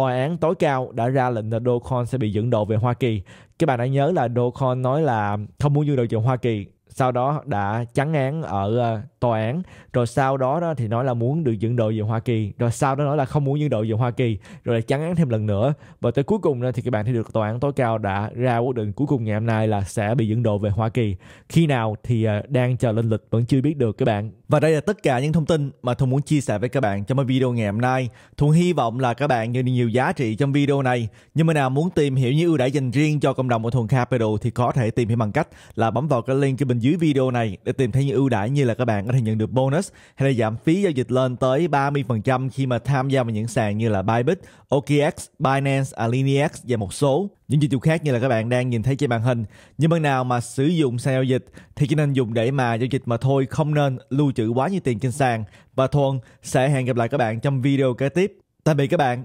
tòa án tối cao đã ra lệnh là Dogecoin sẽ bị dẫn độ về Hoa Kỳ. Các bạn đã nhớ là Dogecoin nói là không muốn dương đội trưởng Hoa Kỳ, sau đó đã chắn án ở ờ, tòa án rồi sau đó đó thì nói là muốn được dẫn độ về Hoa Kỳ rồi sau đó nói là không muốn dẫn đội về Hoa Kỳ rồi lại chắn án thêm lần nữa và tới cuối cùng thì các bạn thấy được tòa án tối cao đã ra quyết định cuối cùng ngày hôm nay là sẽ bị dẫn độ về Hoa Kỳ khi nào thì ờ, đang chờ lên lịch vẫn chưa biết được các bạn và đây là tất cả những thông tin mà Thuận muốn chia sẻ với các bạn trong cái video ngày hôm nay. Thuận hy vọng là các bạn nhận được nhiều giá trị trong video này. Nhưng mà nào muốn tìm hiểu những ưu đãi dành riêng cho cộng đồng của Thuận Capital thì có thể tìm hiểu bằng cách là bấm vào cái link ở bên dưới video này để tìm thấy những ưu đãi như là các bạn có thể nhận được bonus hay là giảm phí giao dịch lên tới 30% khi mà tham gia vào những sàn như là Bybit, OKX, Binance, Alineax và một số những dịch vụ khác như là các bạn đang nhìn thấy trên màn hình. Nhưng mà nào mà sử dụng sàn giao dịch thì chỉ nên dùng để mà giao dịch mà thôi không nên lưu trữ chữ quá nhiều tiền trên sàn và Thuần sẽ hẹn gặp lại các bạn trong video kế tiếp. Tạm biệt các bạn.